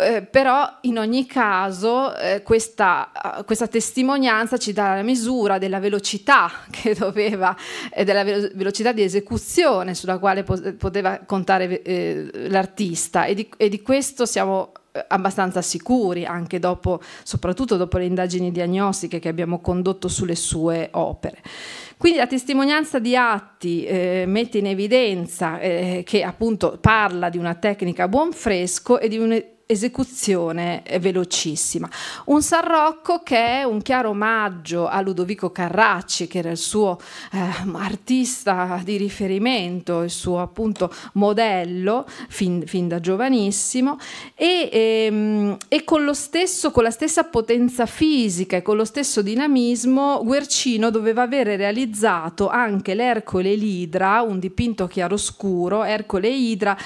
eh, eh, però in ogni caso eh, questa, eh, questa, testimonianza ci dà la misura della velocità che doveva, eh, della velocità di esecuzione sulla quale poteva contare eh, l'artista e di, e di questo siamo eh, abbastanza sicuri anche dopo, soprattutto dopo le indagini diagnostiche che abbiamo condotto sulle sue opere. Quindi la testimonianza di Atti eh, mette in evidenza eh, che appunto parla di una tecnica a buon fresco e di un esecuzione velocissima. Un San Rocco che è un chiaro omaggio a Ludovico Carracci, che era il suo eh, artista di riferimento, il suo appunto modello fin, fin da giovanissimo, e, ehm, e con, stesso, con la stessa potenza fisica e con lo stesso dinamismo, Guercino doveva avere realizzato anche l'Ercole Lidra, un dipinto chiaroscuro, Ercole Idra,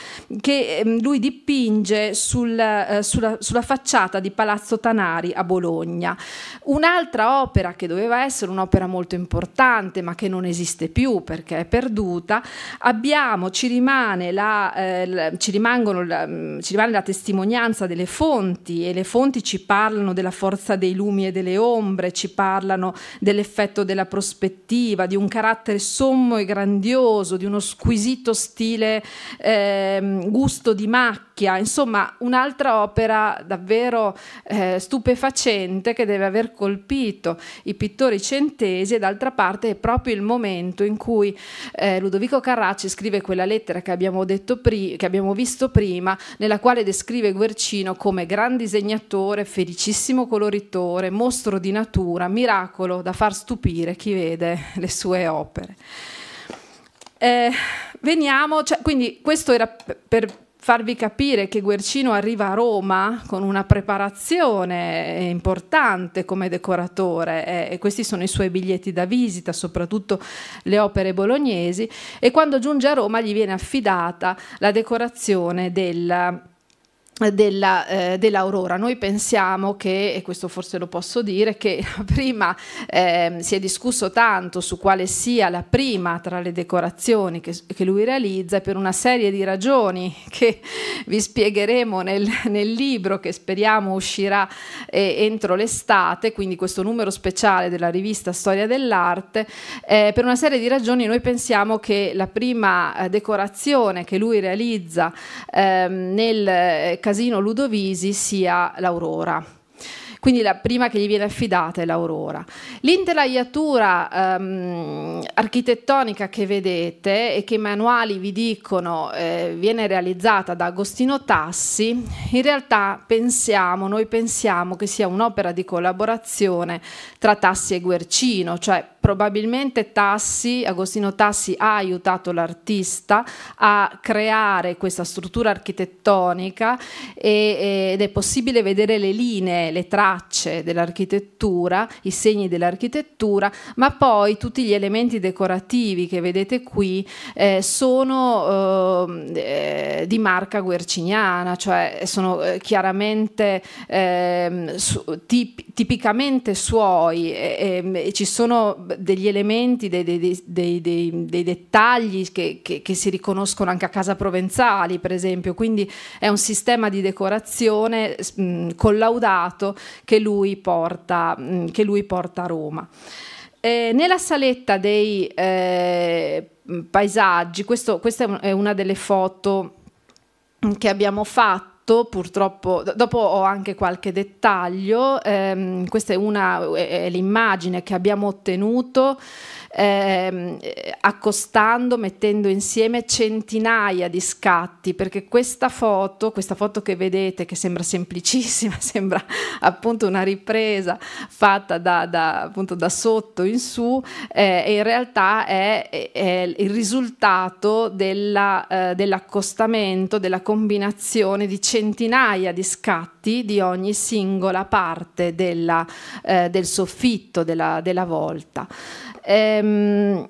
che ehm, lui dipinge sul eh, eh, sulla, sulla, facciata di Palazzo Tanari a Bologna. Un'altra opera che doveva essere un'opera molto importante ma che non esiste più perché è perduta, abbiamo, ci, la, eh, la, ci, mm, la, ci rimane la testimonianza delle fonti e le fonti ci parlano della forza dei lumi e delle ombre, ci parlano dell'effetto della prospettiva, di un carattere sommo e grandioso, di uno squisito stile, eh, gusto di macchina macchia, insomma un'altra opera davvero eh, stupefacente che deve aver colpito i pittori centesi e d'altra parte è proprio il momento in cui eh, Ludovico Carracci scrive quella lettera che abbiamo, che abbiamo visto prima, nella quale descrive Guercino come gran disegnatore, felicissimo coloritore, mostro di natura, miracolo da far stupire chi vede le sue opere. Eh, veniamo, cioè, quindi questo era per farvi capire che Guercino arriva a Roma con una preparazione importante come decoratore eh, e questi sono i suoi biglietti da visita, soprattutto le opere bolognesi e quando giunge a Roma gli viene affidata la decorazione del della, eh, dell'aurora. Noi pensiamo che, e questo forse lo posso dire, che prima eh, si è discusso tanto su quale sia la prima tra le decorazioni che, che lui realizza per una serie di ragioni che vi spiegheremo nel, nel libro che speriamo uscirà eh, entro l'estate, quindi questo numero speciale della rivista Storia dell'arte, eh, per una serie di ragioni noi pensiamo che la prima eh, decorazione che lui realizza ehm, nel eh, Casino Ludovisi sia l'Aurora. Quindi la prima che gli viene affidata è l'Aurora. L'intelaiatura ehm, architettonica che vedete e che i manuali vi dicono eh, viene realizzata da Agostino Tassi, in realtà pensiamo, noi pensiamo che sia un'opera di collaborazione tra Tassi e Guercino, cioè probabilmente Tassi, Agostino Tassi ha aiutato l'artista a creare questa struttura architettonica e, ed è possibile vedere le linee, le tracce dell'architettura, i segni dell'architettura, ma poi tutti gli elementi decorativi che vedete qui eh, sono ehm, eh, di marca guerciniana, cioè sono eh, chiaramente eh, su, tip, tipicamente suoi, ci sono degli elementi, dei, dei, dei, dei dettagli che, che, che, si riconoscono anche a Casa Provenzali, per esempio. Quindi è un sistema di decorazione mh, collaudato che lui porta, mh, che lui porta a Roma. Eh, nella saletta dei eh, paesaggi, questo, questa è una delle foto che abbiamo fatto fatto, purtroppo, dopo ho anche qualche dettaglio, ehm, questa è, una, è, l'immagine che abbiamo ottenuto ehm, accostando, mettendo insieme centinaia di scatti, perché questa foto, questa foto che vedete, che sembra semplicissima, sembra appunto una ripresa fatta da, da, appunto, da sotto in su, eh, in realtà è, è, è il risultato della, eh, dell'accostamento, della combinazione di centinaia centinaia di scatti di ogni singola parte della, eh, del soffitto, della, della volta. Ehm,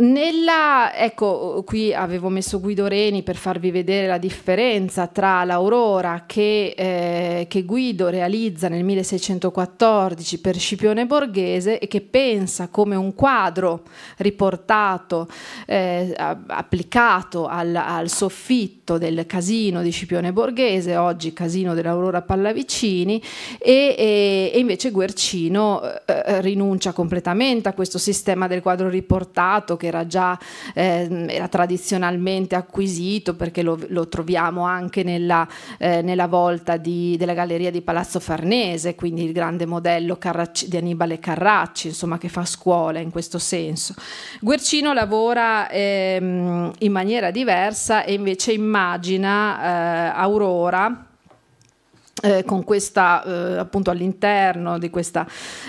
nella, ecco, qui avevo messo Guido Reni per farvi vedere la differenza tra l'Aurora che, eh, che, Guido realizza nel 1614 per Scipione Borghese e che pensa come un quadro riportato, eh, applicato al, al, soffitto del casino di Scipione Borghese, oggi casino dell'Aurora Pallavicini, e, e, e invece Guercino eh, rinuncia completamente a questo sistema del quadro riportato che era già eh, era tradizionalmente acquisito perché lo, lo troviamo anche nella, eh, nella volta di, della galleria di Palazzo Farnese, quindi il grande modello Carracci, di Annibale Carracci, insomma che fa scuola in questo senso. Guercino lavora ehm, in maniera diversa e invece immagina eh, Aurora eh, con questa eh, appunto all'interno di questa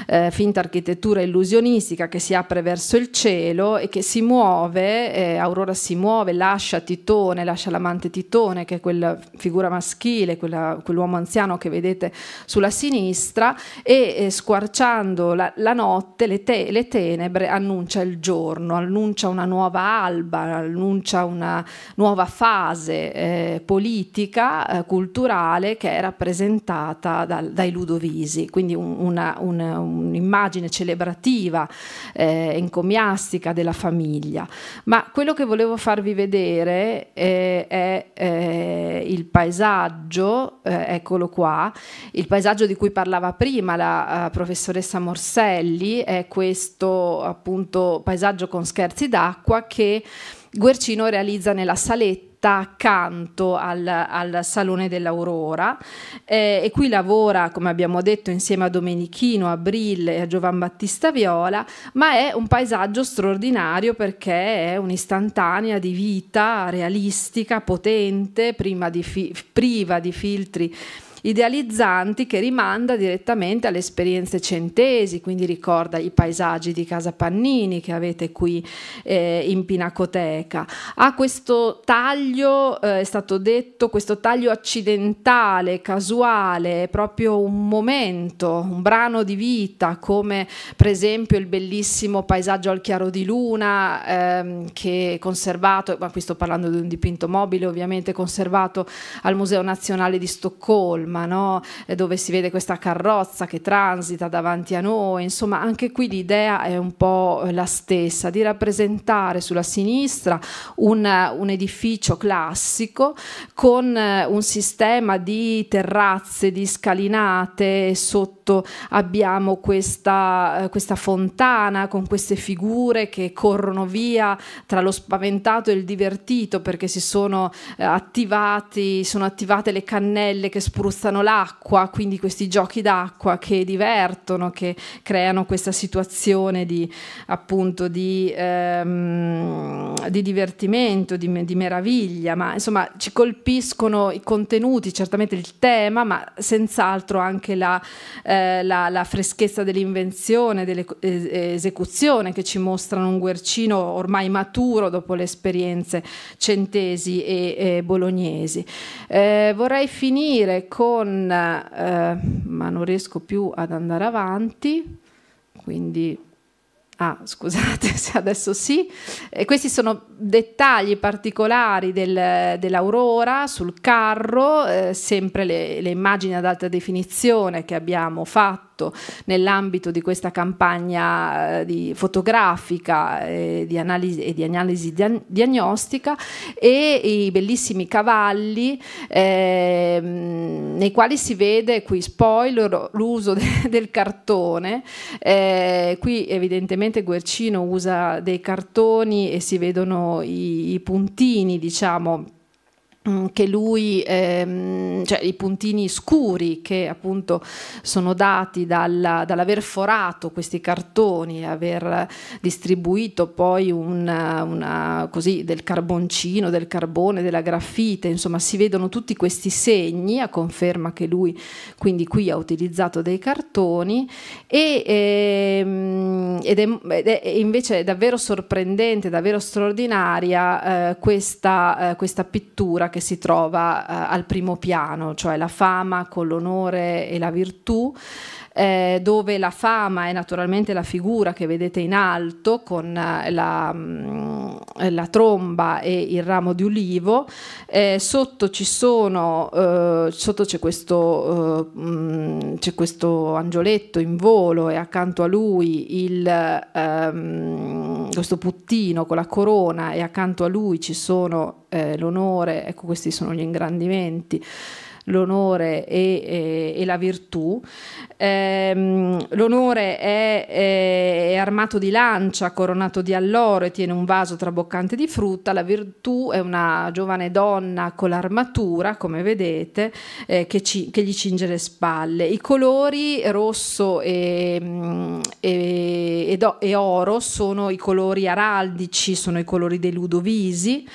eh, finta architettura illusionistica che si apre verso il cielo e che si muove, eh, Aurora si muove, lascia Titone, lascia l'amante Titone che è quella figura maschile, quella, quell'uomo anziano che vedete sulla sinistra e eh, squarciando la, la notte, le, te, le, tenebre, annuncia il giorno, annuncia una nuova alba, annuncia una nuova fase eh, politica, culturale che è rappresentata rappresentata dal, dai Ludovisi, quindi un'immagine celebrativa, eh, encomiastica della famiglia. Ma quello che volevo farvi vedere eh, è eh, il paesaggio, eh, eccolo qua, il paesaggio di cui parlava prima la uh, professoressa Morselli, è questo appunto paesaggio con scherzi d'acqua che Guercino realizza nella saletta accanto al, al Salone dell'Aurora eh, e qui lavora, come abbiamo detto, insieme a Domenichino, a Brille e a Giovan Battista Viola, ma è un paesaggio straordinario perché è un'istantanea di vita realistica, potente, di priva di filtri idealizzanti che rimanda direttamente alle esperienze centesi, quindi ricorda i paesaggi di Casa Pannini che avete qui eh, in Pinacoteca. Ha questo taglio, eh, è stato detto, questo taglio accidentale, casuale, proprio un momento, un brano di vita, come per esempio il bellissimo paesaggio al chiaro di luna ehm, che è conservato, ma qui sto parlando di un dipinto mobile ovviamente, conservato al Museo Nazionale di Stoccolma Roma, no? Eh, dove si vede questa carrozza che transita davanti a noi, insomma anche qui l'idea è un po' la stessa, di rappresentare sulla sinistra un, un edificio classico con eh, un sistema di terrazze, di scalinate, sotto abbiamo questa, eh, questa fontana con queste figure che corrono via tra lo spaventato e il divertito perché si sono attivati, sono attivate le cannelle che spruzzano acquistano l'acqua, quindi questi giochi d'acqua che divertono, che creano questa situazione di, appunto, di, ehm, di divertimento, di, di, meraviglia, ma insomma ci colpiscono i contenuti, certamente il tema, ma senz'altro anche la, eh, la, la freschezza dell'invenzione, dell'esecuzione che ci mostrano un Guercino ormai maturo dopo le esperienze centesi e, e bolognesi. Eh, vorrei finire con con, eh, ma non riesco più ad andare avanti, quindi Ah, scusate se adesso sì. E eh, questi sono dettagli particolari del, dell'aurora sul carro, eh, sempre le, le, immagini ad alta definizione che abbiamo fatto nell'ambito di questa campagna eh, di fotografica eh, di analisi, e di analisi dia, diagnostica e i bellissimi cavalli ehm, nei quali si vede qui spoiler l'uso de, del cartone, eh, qui evidentemente probabilmente Guercino usa dei cartoni e si vedono i, i puntini, diciamo, Mm, che lui, ehm, cioè i puntini scuri che appunto sono dati dalla, dall'aver forato questi cartoni, aver distribuito poi una, una, così, del carboncino, del carbone, della grafite, insomma si vedono tutti questi segni a conferma che lui quindi qui ha utilizzato dei cartoni e, ehm, ed, è, ed, è, invece davvero sorprendente, davvero straordinaria eh, questa, eh, questa pittura che che si trova eh, al primo piano, cioè la fama con l'onore e la virtù eh, dove la fama è naturalmente la figura che vedete in alto con eh, la, mm, la tromba e il ramo di ulivo, eh, sotto ci sono, eh, sotto c'è questo, eh, mm, c'è questo angioletto in volo e accanto a lui il, ehm, questo puttino con la corona e accanto a lui ci sono eh, l'onore, ecco questi sono gli ingrandimenti l'onore e, e, e, la virtù. Ehm, l'onore è, è, è, armato di lancia, coronato di alloro e tiene un vaso traboccante di frutta, la virtù è una giovane donna con l'armatura, come vedete, eh, che, ci, che, gli cinge le spalle. I colori rosso e, mm, e oro sono i colori araldici, sono i colori dei Ludovisi.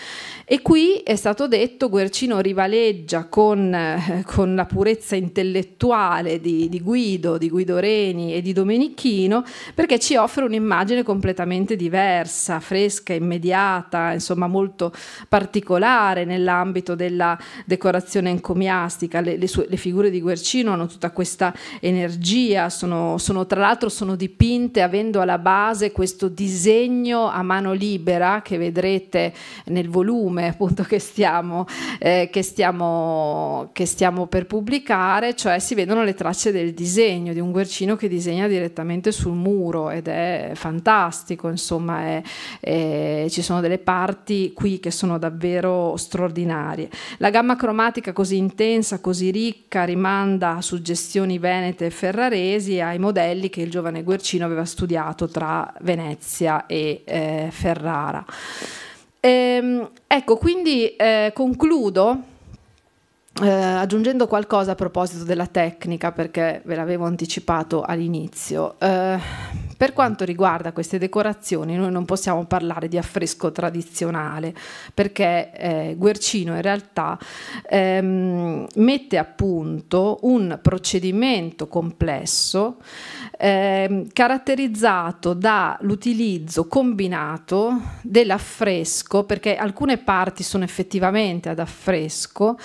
E qui è stato detto Guercino rivaleggia con, eh, con la purezza intellettuale di, di, Guido, di Guido Reni e di Domenichino perché ci offre un'immagine completamente diversa, fresca, immediata, insomma molto particolare nell'ambito della decorazione encomiastica. Le, le, sue, le, figure di Guercino hanno tutta questa energia, sono, sono tra l'altro sono dipinte avendo alla base questo disegno a mano libera che vedrete nel volume volume appunto che stiamo, eh, che, stiamo, che stiamo per pubblicare, cioè si vedono le tracce del disegno, di un Guercino che disegna direttamente sul muro ed è fantastico, insomma è, è, ci sono delle parti qui che sono davvero straordinarie. La gamma cromatica così intensa, così ricca, rimanda a suggestioni venete e ferraresi ai modelli che il giovane Guercino aveva studiato tra Venezia e eh, Ferrara. Ehm, ecco, quindi eh, concludo. Eh, aggiungendo qualcosa a proposito della tecnica, perché ve l'avevo anticipato all'inizio, eh, per quanto riguarda queste decorazioni, noi non possiamo parlare di affresco tradizionale, perché eh, Guercino in realtà ehm, mette a punto un procedimento complesso ehm, caratterizzato dall'utilizzo combinato dell'affresco, perché alcune parti sono effettivamente ad affresco,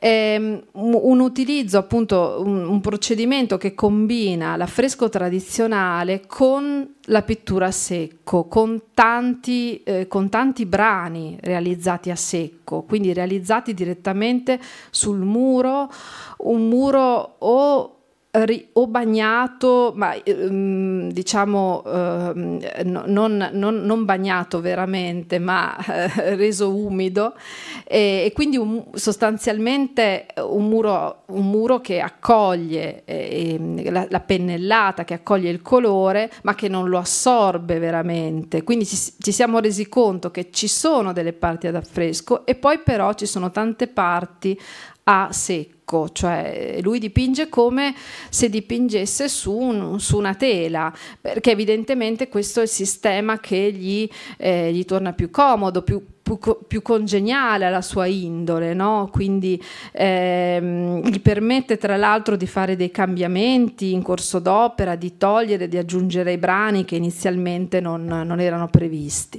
ehm, un utilizzo appunto, un, un procedimento che combina l'affresco tradizionale con con la pittura a secco, con tanti, eh, con tanti brani realizzati a secco, quindi realizzati direttamente sul muro, un muro o ri- o bagnato, ma ehm, diciamo ehm, non, non, non, bagnato veramente, ma eh, reso umido e, e quindi un, sostanzialmente un muro, un muro, che accoglie eh, ehm, la, la, pennellata, che accoglie il colore, ma che non lo assorbe veramente. Quindi ci, ci siamo resi conto che ci sono delle parti ad affresco e poi però ci sono tante parti a secco stucco, cioè lui dipinge come se dipingesse su, un, su una tela, perché evidentemente questo è il sistema che gli, eh, gli torna più comodo, più più, più, congeniale alla sua indole, no? quindi ehm, gli permette tra l'altro di fare dei cambiamenti in corso d'opera, di togliere, di aggiungere i brani che inizialmente non, non erano previsti.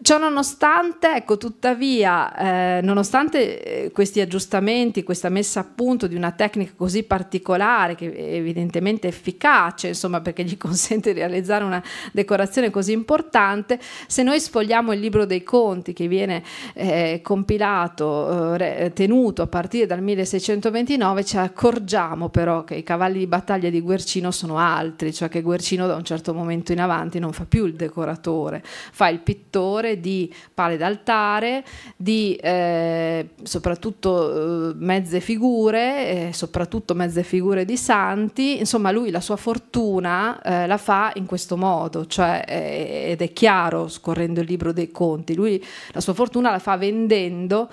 Ciò nonostante, ecco, tuttavia, eh, nonostante eh, questi aggiustamenti, questa messa a punto di una tecnica così particolare, che è evidentemente efficace, insomma, perché gli consente di realizzare una decorazione così importante, se noi sfogliamo il libro dei conti che viene eh, compilato, eh, tenuto a partire dal 1629, ci accorgiamo però che i cavalli di battaglia di Guercino sono altri, cioè che Guercino da un certo momento in avanti non fa più il decoratore, fa il pittore colore, di pale d'altare, di eh, soprattutto eh, mezze figure, eh, soprattutto mezze figure di santi. Insomma, lui la sua fortuna eh, la fa in questo modo, cioè, eh, ed è chiaro scorrendo il libro dei conti, lui la sua fortuna la fa vendendo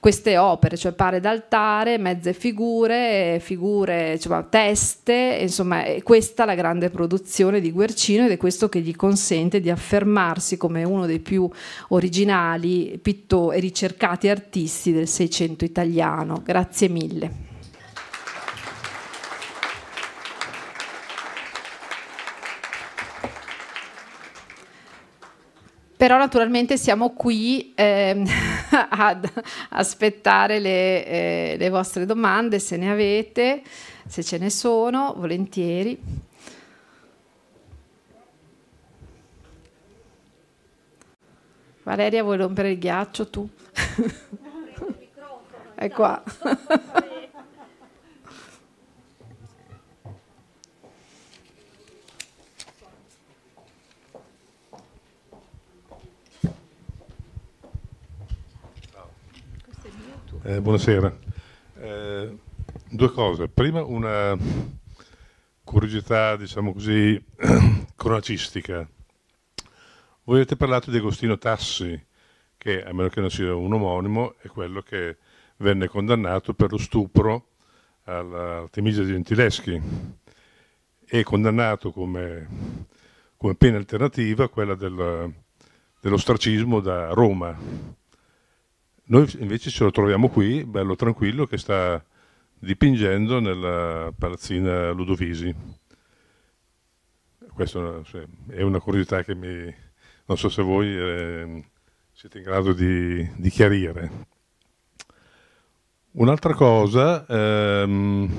queste opere, cioè pare d'altare, mezze figure, figure, cioè, teste, insomma è questa la grande produzione di Guercino ed è questo che gli consente di affermarsi come uno dei più originali pittori e ricercati artisti del Seicento italiano. Grazie mille. però naturalmente siamo qui eh, ad aspettare le, eh, le, vostre domande, se ne avete, se ce ne sono, volentieri. Valeria, vuoi rompere il ghiaccio tu? È qua. Eh, buonasera. Eh, due cose. Prima una curiosità, diciamo così, cronacistica. Voi avete parlato di Agostino Tassi, che a meno che non sia un omonimo, è quello che venne condannato per lo stupro all'Artemisia Gentileschi e condannato come, come pena alternativa quella del, dell'ostracismo da Roma noi invece ce lo troviamo qui, bello tranquillo, che sta dipingendo nella palazzina Ludovisi. Questa cioè, è una curiosità che mi, non so se voi eh, siete in grado di, di chiarire. Un'altra cosa, ehm,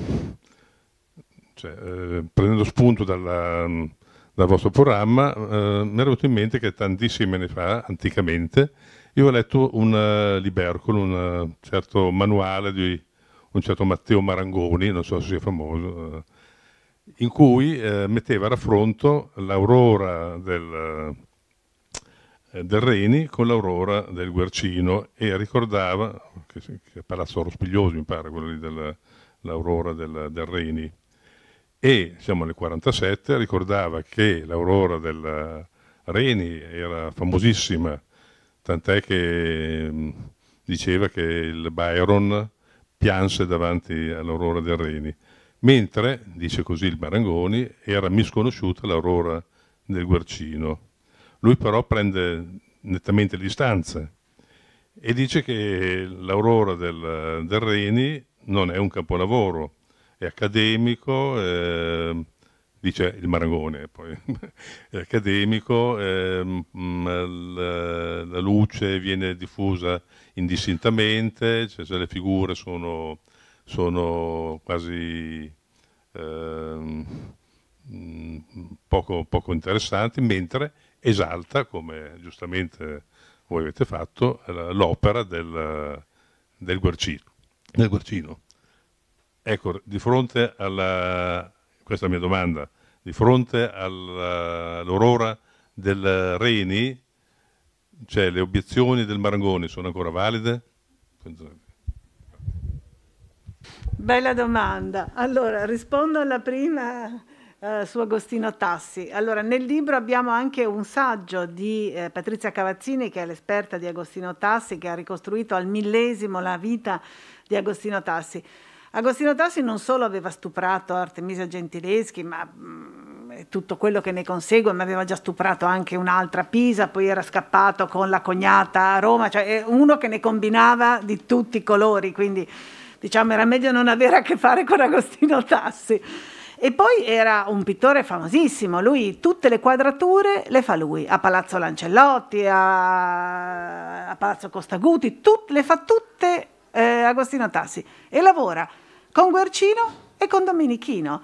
cioè, eh, prendendo spunto dalla, dal vostro programma, eh, mi è venuto in mente che tantissime anni fa, anticamente, io ho letto un uh, eh, libercolo, un uh, certo manuale di un certo Matteo Marangoni, non so se sia famoso, uh, in cui metteva a raffronto l'aurora del, del, Reni con l'aurora del Guercino e ricordava, che, che Palazzo Rospiglioso mi pare, quello lì dell'aurora del, del Reni, e siamo nel 47, ricordava che l'aurora del Reni era famosissima tant'è che mm, diceva che il Byron pianse davanti all'aurora del Reni, mentre, dice così il Barangoni, era misconosciuta l'aurora del Guercino. Lui però prende nettamente le distanze e dice che l'aurora del, del Reni non è un capolavoro, è accademico, eh, dice il Maragone, poi accademico, ehm, mm, la, la, luce viene diffusa indistintamente, cioè, cioè le figure sono, sono quasi ehm, poco, poco, interessanti, mentre esalta, come giustamente voi avete fatto, l'opera del, del Guercino. Del Guercino. Ecco, di fronte alla, questa è la mia domanda, di fronte eh, all'aurora del Reni, cioè le obiezioni del Marangoni sono ancora valide? Bella domanda. Allora, rispondo alla prima eh, su Agostino Tassi. Allora, nel libro abbiamo anche un saggio di eh, Patrizia Cavazzini, che è l'esperta di Agostino Tassi, che ha ricostruito al millesimo la vita di Agostino Tassi. Agostino Tassi non solo aveva stuprato Artemisia Gentileschi, ma mh, mm, tutto quello che ne consegue, ma aveva già stuprato anche un'altra Pisa, poi era scappato con la cognata a Roma, cioè uno che ne combinava di tutti i colori, quindi diciamo era meglio non avere a che fare con Agostino Tassi. E poi era un pittore famosissimo, lui tutte le quadrature le fa lui, a Palazzo Lancellotti, a, a Palazzo Costaguti, tut, le fa tutte eh, Agostino Tassi e lavora con Guercino e con Domenichino.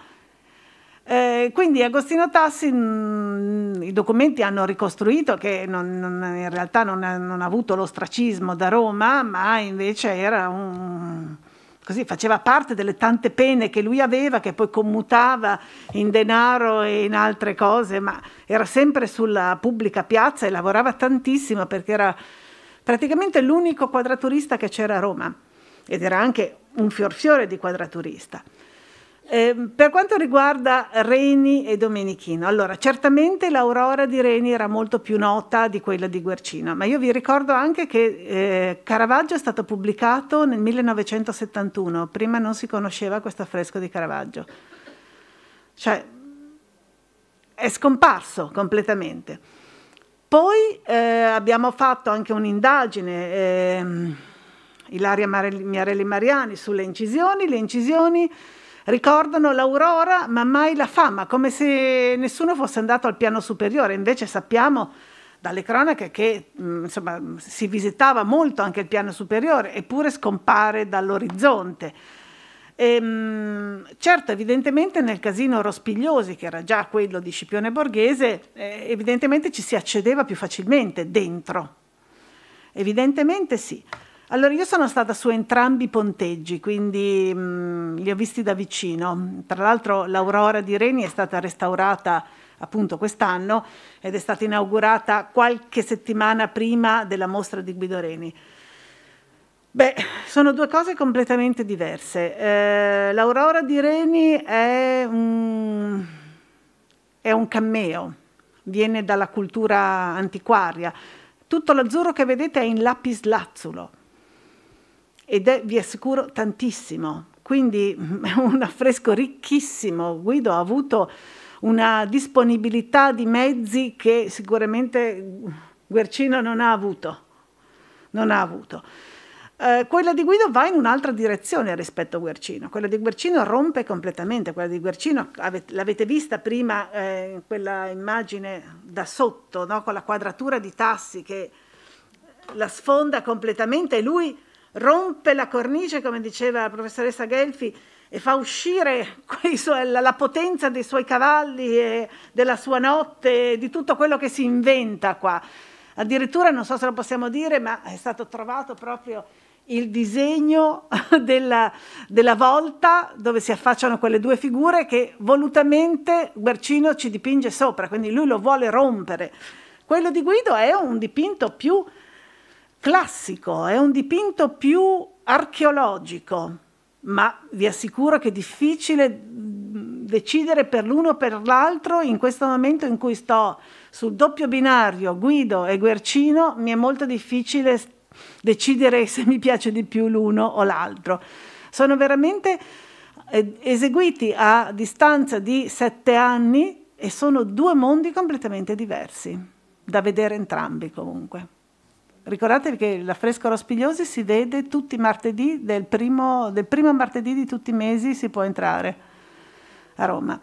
Eh, quindi Agostino Tassi mh, mm, i documenti hanno ricostruito che non, non, in realtà non ha, non ha avuto l'ostracismo da Roma, ma invece era un, così faceva parte delle tante pene che lui aveva, che poi commutava in denaro e in altre cose, ma era sempre sulla pubblica piazza e lavorava tantissimo perché era praticamente l'unico quadraturista che c'era a Roma ed era anche un fiorfiore di quadraturista. Eh, per quanto riguarda Reni e Domenichino, allora certamente l'aurora di Reni era molto più nota di quella di Guercino, ma io vi ricordo anche che eh, Caravaggio è stato pubblicato nel 1971, prima non si conosceva questo affresco di Caravaggio. Cioè, è scomparso completamente. Poi eh, abbiamo fatto anche un'indagine ehm, Ilaria Miarelli Mariani sulle incisioni, le incisioni ricordano l'aurora ma mai la fama, come se nessuno fosse andato al piano superiore, invece sappiamo dalle cronache che mm, insomma, si visitava molto anche il piano superiore, eppure scompare dall'orizzonte. E, ehm, certo, evidentemente nel casino Rospigliosi, che era già quello di Scipione Borghese, eh, evidentemente ci si accedeva più facilmente dentro. Evidentemente sì. Allora, io sono stata su entrambi i ponteggi, quindi mh, mm, li ho visti da vicino. Tra l'altro l'Aurora di Reni è stata restaurata appunto quest'anno ed è stata inaugurata qualche settimana prima della mostra di Guido Reni. Beh, sono due cose completamente diverse. Eh, L'Aurora di Reni è un, è un cameo, viene dalla cultura antiquaria. Tutto l'azzurro che vedete è in lapislazzulo. lazzulo ed è, vi assicuro, tantissimo. Quindi è un affresco ricchissimo. Guido ha avuto una disponibilità di mezzi che sicuramente Guercino non ha avuto. Non ha avuto. Eh, quella di Guido va in un'altra direzione rispetto a Guercino. Quella di Guercino rompe completamente. Quella di Guercino l'avete vista prima, eh, quella immagine da sotto, no? con la quadratura di tassi che la sfonda completamente e lui rompe la cornice, come diceva la professoressa Gelfi, e fa uscire suoi, la potenza dei suoi cavalli e della sua notte, e di tutto quello che si inventa qua. Addirittura, non so se lo possiamo dire, ma è stato trovato proprio il disegno della, della, volta dove si affacciano quelle due figure che volutamente Guercino ci dipinge sopra, quindi lui lo vuole rompere. Quello di Guido è un dipinto più classico, è un dipinto più archeologico, ma vi assicuro che è difficile mm, decidere per l'uno o per l'altro in questo momento in cui sto sul doppio binario Guido e Guercino, mi è molto difficile decidere se mi piace di più l'uno o l'altro. Sono veramente eh, eseguiti a distanza di sette anni e sono due mondi completamente diversi, da vedere entrambi comunque. Ricordatevi che l'affresco Rospigliosi si vede tutti i martedì, del primo, del primo martedì di tutti i mesi si può entrare a Roma.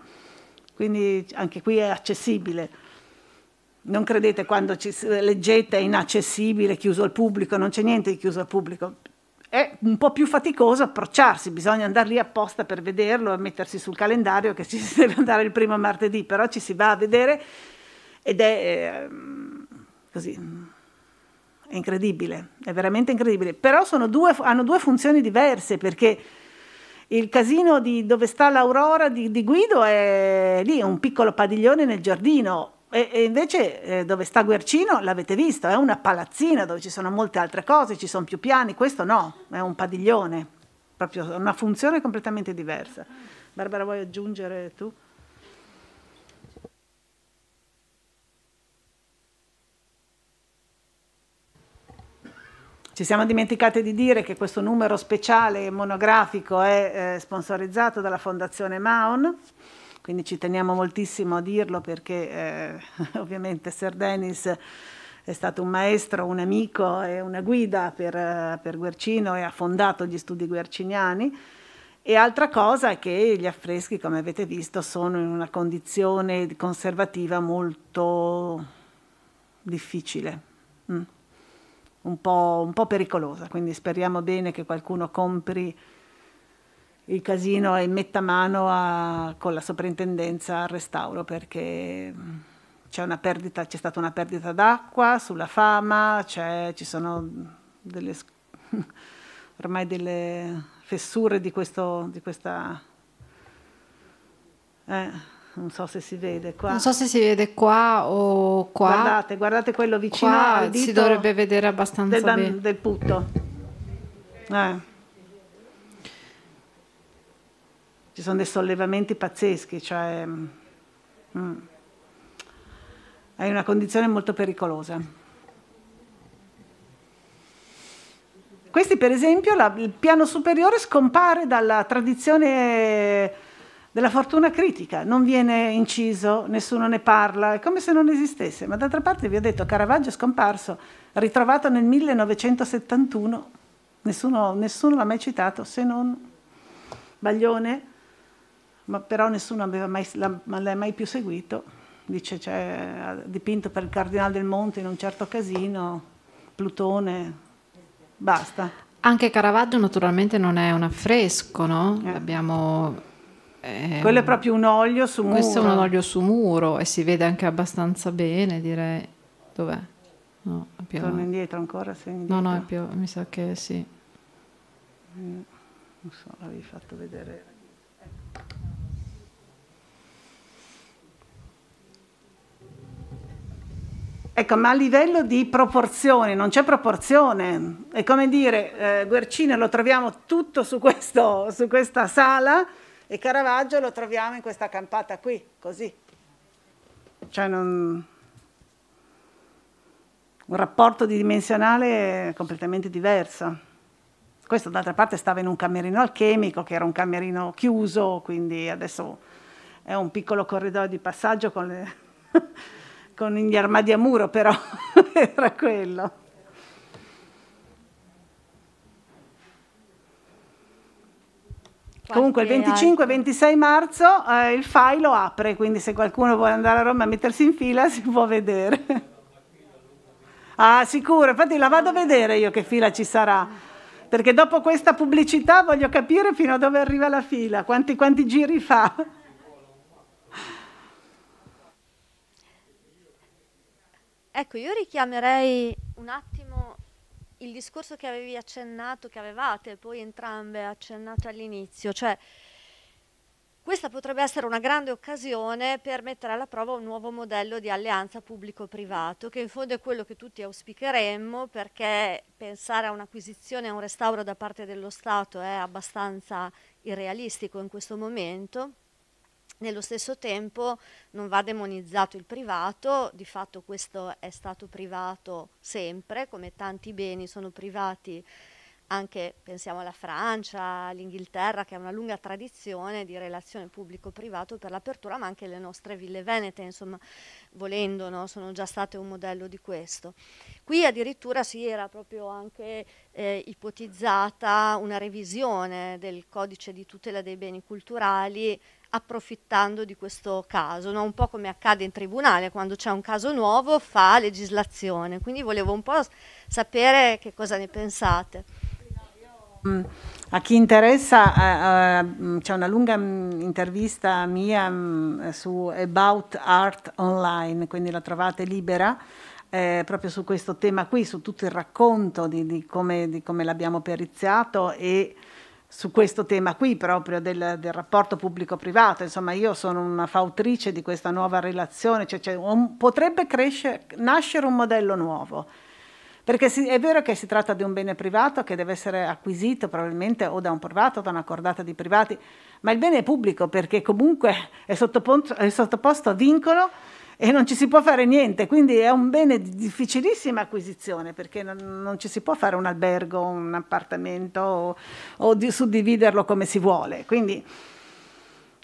Quindi anche qui è accessibile. Non credete quando ci, leggete è inaccessibile, chiuso al pubblico, non c'è niente di chiuso al pubblico. È un po' più faticoso approcciarsi, bisogna andare lì apposta per vederlo e mettersi sul calendario che ci si deve andare il primo martedì, però ci si va a vedere ed è eh, così è incredibile, è veramente incredibile. Però due, hanno due funzioni diverse perché il casino dove sta l'Aurora di, di, Guido è lì, è un piccolo padiglione nel giardino. E, e invece eh, dove sta Guercino l'avete visto, è una palazzina dove ci sono molte altre cose, ci sono più piani, questo no, è un padiglione, proprio una funzione completamente diversa. Barbara vuoi aggiungere tu? Ci siamo dimenticati di dire che questo numero speciale monografico è eh, sponsorizzato dalla Fondazione Maon, quindi ci teniamo moltissimo a dirlo perché eh, ovviamente Sir Denis è stato un maestro, un amico e una guida per, eh, per Guercino e ha fondato gli studi guerciniani. E altra cosa è che gli affreschi, come avete visto, sono in una condizione conservativa molto difficile. Mm un po', un po', pericolosa, quindi speriamo bene che qualcuno compri il casino e metta mano a, con la soprintendenza al restauro perché c'è, perdita, c'è stata una perdita d'acqua sulla fama, ci sono delle, ormai delle fessure di, questo, di questa... Eh non so se si vede qua. Non so se si vede qua o qua. Guardate, guardate quello vicino qua al dito si dovrebbe vedere abbastanza del, bene. Del putto. Eh. Ci sono dei sollevamenti pazzeschi, cioè... Mm. È mm. una condizione molto pericolosa. Questi, per esempio, la, il piano superiore scompare dalla tradizione della fortuna critica, non viene inciso, nessuno ne parla, è come se non esistesse. Ma d'altra parte vi ho detto, Caravaggio è scomparso, ritrovato nel 1971, nessuno, nessuno l'ha mai citato se non Baglione, ma però nessuno l'ha mai, mai più seguito. Dice, cioè, ha dipinto per il Cardinale del Monte in un certo casino, Plutone, basta. Anche Caravaggio naturalmente non è un affresco, no? Eh. L'abbiamo eh, Quello è proprio un olio su muro. Questo è un olio su muro e si vede anche abbastanza bene, direi. Dov'è? No, più Torno indietro ancora? Indietro. No, no, più, mi sa che sì. Eh, non so, l'avevi fatto vedere. Ecco, ma a livello di proporzione, non c'è proporzione. È come dire, eh, Guercino lo troviamo tutto su, questo, su questa sala, e Caravaggio lo troviamo in questa campata qui, così. Cioè non... un rapporto dimensionale completamente diverso. Questo d'altra parte stava in un camerino alchemico, che era un camerino chiuso, quindi adesso è un piccolo corridoio di passaggio con, le... con gli armadi a muro, però era quello. Comunque il 25-26 marzo eh, il FAI lo apre, quindi se qualcuno vuole andare a Roma a mettersi in fila si può vedere. ah, sicuro, infatti la vado a vedere io che fila ci sarà. Perché dopo questa pubblicità voglio capire fino a dove arriva la fila, quanti, quanti giri fa. Ecco, io richiamerei un attimo il discorso che avevi accennato, che avevate poi entrambe accennato all'inizio, cioè questa potrebbe essere una grande occasione per mettere alla prova un nuovo modello di alleanza pubblico-privato, che in fondo è quello che tutti auspicheremmo, perché pensare a un'acquisizione e a un restauro da parte dello Stato è abbastanza irrealistico in questo momento nello stesso tempo non va demonizzato il privato, di fatto questo è stato privato sempre, come tanti beni sono privati anche pensiamo alla Francia, all'Inghilterra che ha una lunga tradizione di relazione pubblico-privato per l'apertura, ma anche le nostre ville venete, insomma, volendo, no? sono già state un modello di questo. Qui addirittura si era proprio anche eh, ipotizzata una revisione del codice di tutela dei beni culturali approfittando di questo caso, no? un po' come accade in tribunale, quando c'è un caso nuovo fa legislazione, quindi volevo un po' sapere che cosa ne pensate. Mm, a chi interessa uh, uh, c'è una lunga mh, mm, intervista mia mh, su About Art Online, quindi la trovate libera. Eh, proprio su questo tema qui, su tutto il racconto di, di come, come l'abbiamo periziato e su questo tema qui proprio del, del rapporto pubblico-privato, insomma io sono una fautrice di questa nuova relazione, cioè, cioè, un, potrebbe crescere, nascere un modello nuovo, perché si, è vero che si tratta di un bene privato che deve essere acquisito probabilmente o da un privato o da una cordata di privati, ma il bene è pubblico perché comunque è è sottoposto a vincolo e non ci si può fare niente, quindi è un bene di difficilissima acquisizione perché non, non ci si può fare un albergo, un appartamento o, o di suddividerlo come si vuole. Quindi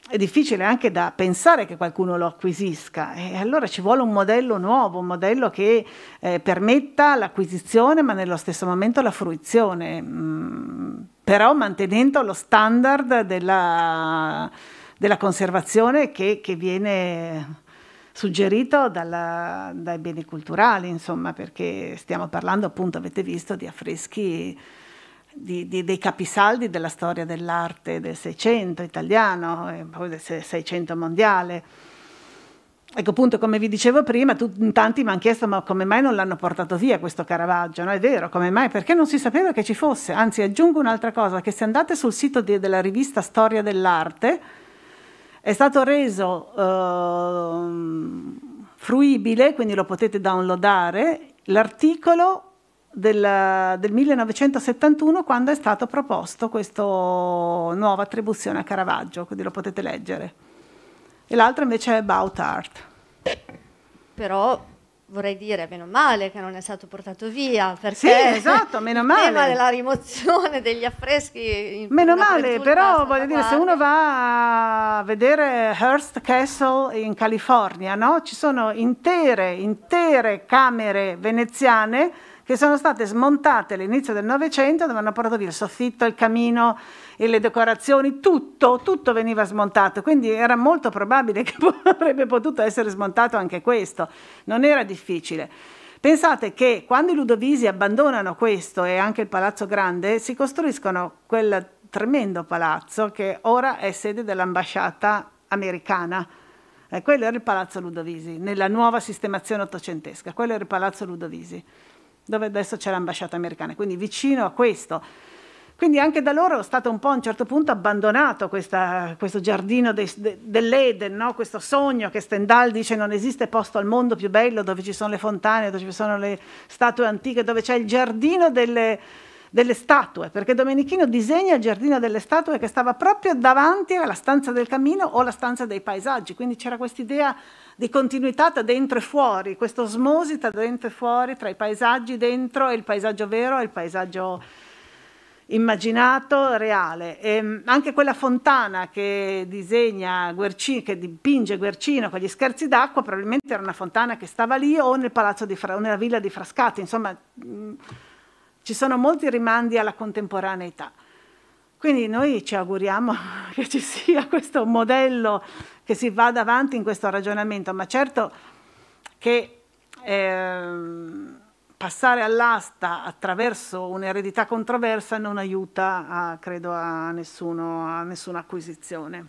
è difficile anche da pensare che qualcuno lo acquisisca e allora ci vuole un modello nuovo, un modello che eh, permetta l'acquisizione ma nello stesso momento la fruizione, mh, mm, però mantenendo lo standard della, della conservazione che, che viene suggerito dalla, dai beni culturali, insomma, perché stiamo parlando appunto, avete visto, di affreschi di, di, dei capisaldi della storia dell'arte del Seicento italiano e poi del Seicento mondiale. Ecco appunto, come vi dicevo prima, tu, tanti mi hanno chiesto ma come mai non l'hanno portato via questo Caravaggio? No, è vero, come mai? Perché non si sapeva che ci fosse. Anzi, aggiungo un'altra cosa, che se andate sul sito di, della rivista Storia dell'arte, è stato reso eh, fruibile, quindi lo potete downloadare, l'articolo del, del 1971 quando è stato proposto questa nuova attribuzione a Caravaggio, quindi lo potete leggere. E l'altro invece è About Art. Però vorrei dire meno male che non è stato portato via perché sì, esatto, meno male. il tema della rimozione degli affreschi meno male però voglio dire se uno va a vedere Hearst Castle in California no? ci sono intere intere camere veneziane che sono state smontate all'inizio del Novecento dove hanno portato via il soffitto, il camino e le decorazioni, tutto, tutto veniva smontato, quindi era molto probabile che avrebbe potuto essere smontato anche questo, non era difficile. Pensate che quando i Ludovisi abbandonano questo e anche il Palazzo Grande, si costruiscono quel tremendo palazzo che ora è sede dell'ambasciata americana. Eh, quello era il Palazzo Ludovisi, nella nuova sistemazione ottocentesca, quello era il Palazzo Ludovisi, dove adesso c'è l'ambasciata americana, quindi vicino a questo. Quindi anche da loro è stato un po' a un certo punto abbandonato questa, questo giardino de, de, dell'Eden, no? questo sogno che Stendhal dice non esiste posto al mondo più bello dove ci sono le fontane, dove ci sono le statue antiche, dove c'è il giardino delle, delle statue, perché Domenichino disegna il giardino delle statue che stava proprio davanti alla stanza del cammino o alla stanza dei paesaggi, quindi c'era questa idea di continuità tra dentro e fuori, questo osmosi tra dentro e fuori, tra i paesaggi dentro e il paesaggio vero e il paesaggio immaginato reale. E mm, anche quella fontana che disegna Guercino, che dipinge Guercino con gli scherzi d'acqua, probabilmente era una fontana che stava lì o nel palazzo di Fra, o nella villa di Frascati. Insomma, mm, ci sono molti rimandi alla contemporaneità. Quindi noi ci auguriamo che ci sia questo modello, che si vada avanti in questo ragionamento, ma certo che... Ehm, passare all'asta attraverso un'eredità controversa non aiuta, a, credo, a, nessuno, a nessuna acquisizione.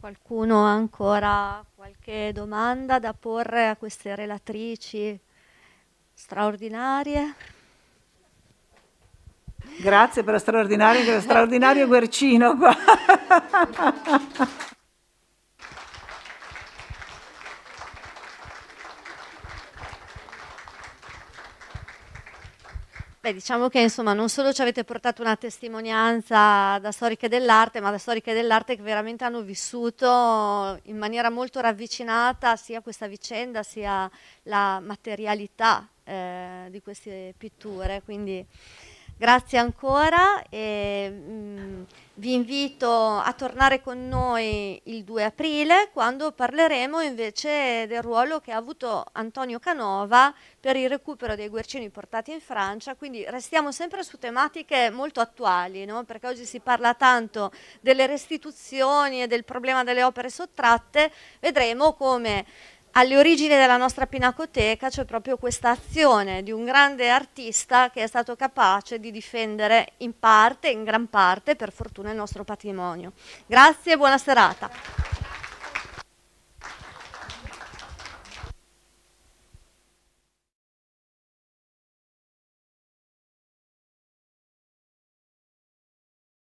Qualcuno ha ancora qualche domanda da porre a queste relatrici straordinarie? Grazie per la straordinaria, straordinario Guercino qua. Beh, diciamo che insomma non solo ci avete portato una testimonianza da storiche dell'arte, ma da storiche dell'arte che veramente hanno vissuto in maniera molto ravvicinata sia questa vicenda sia la materialità eh, di queste pitture. Quindi Grazie ancora e mh, mm, vi invito a tornare con noi il 2 aprile quando parleremo invece del ruolo che ha avuto Antonio Canova per il recupero dei guercini portati in Francia, quindi restiamo sempre su tematiche molto attuali, no? perché oggi si parla tanto delle restituzioni e del problema delle opere sottratte, vedremo come alle origini della nostra pinacoteca c'è proprio questa azione di un grande artista che è stato capace di difendere in parte, in gran parte, per fortuna il nostro patrimonio. Grazie e buona serata.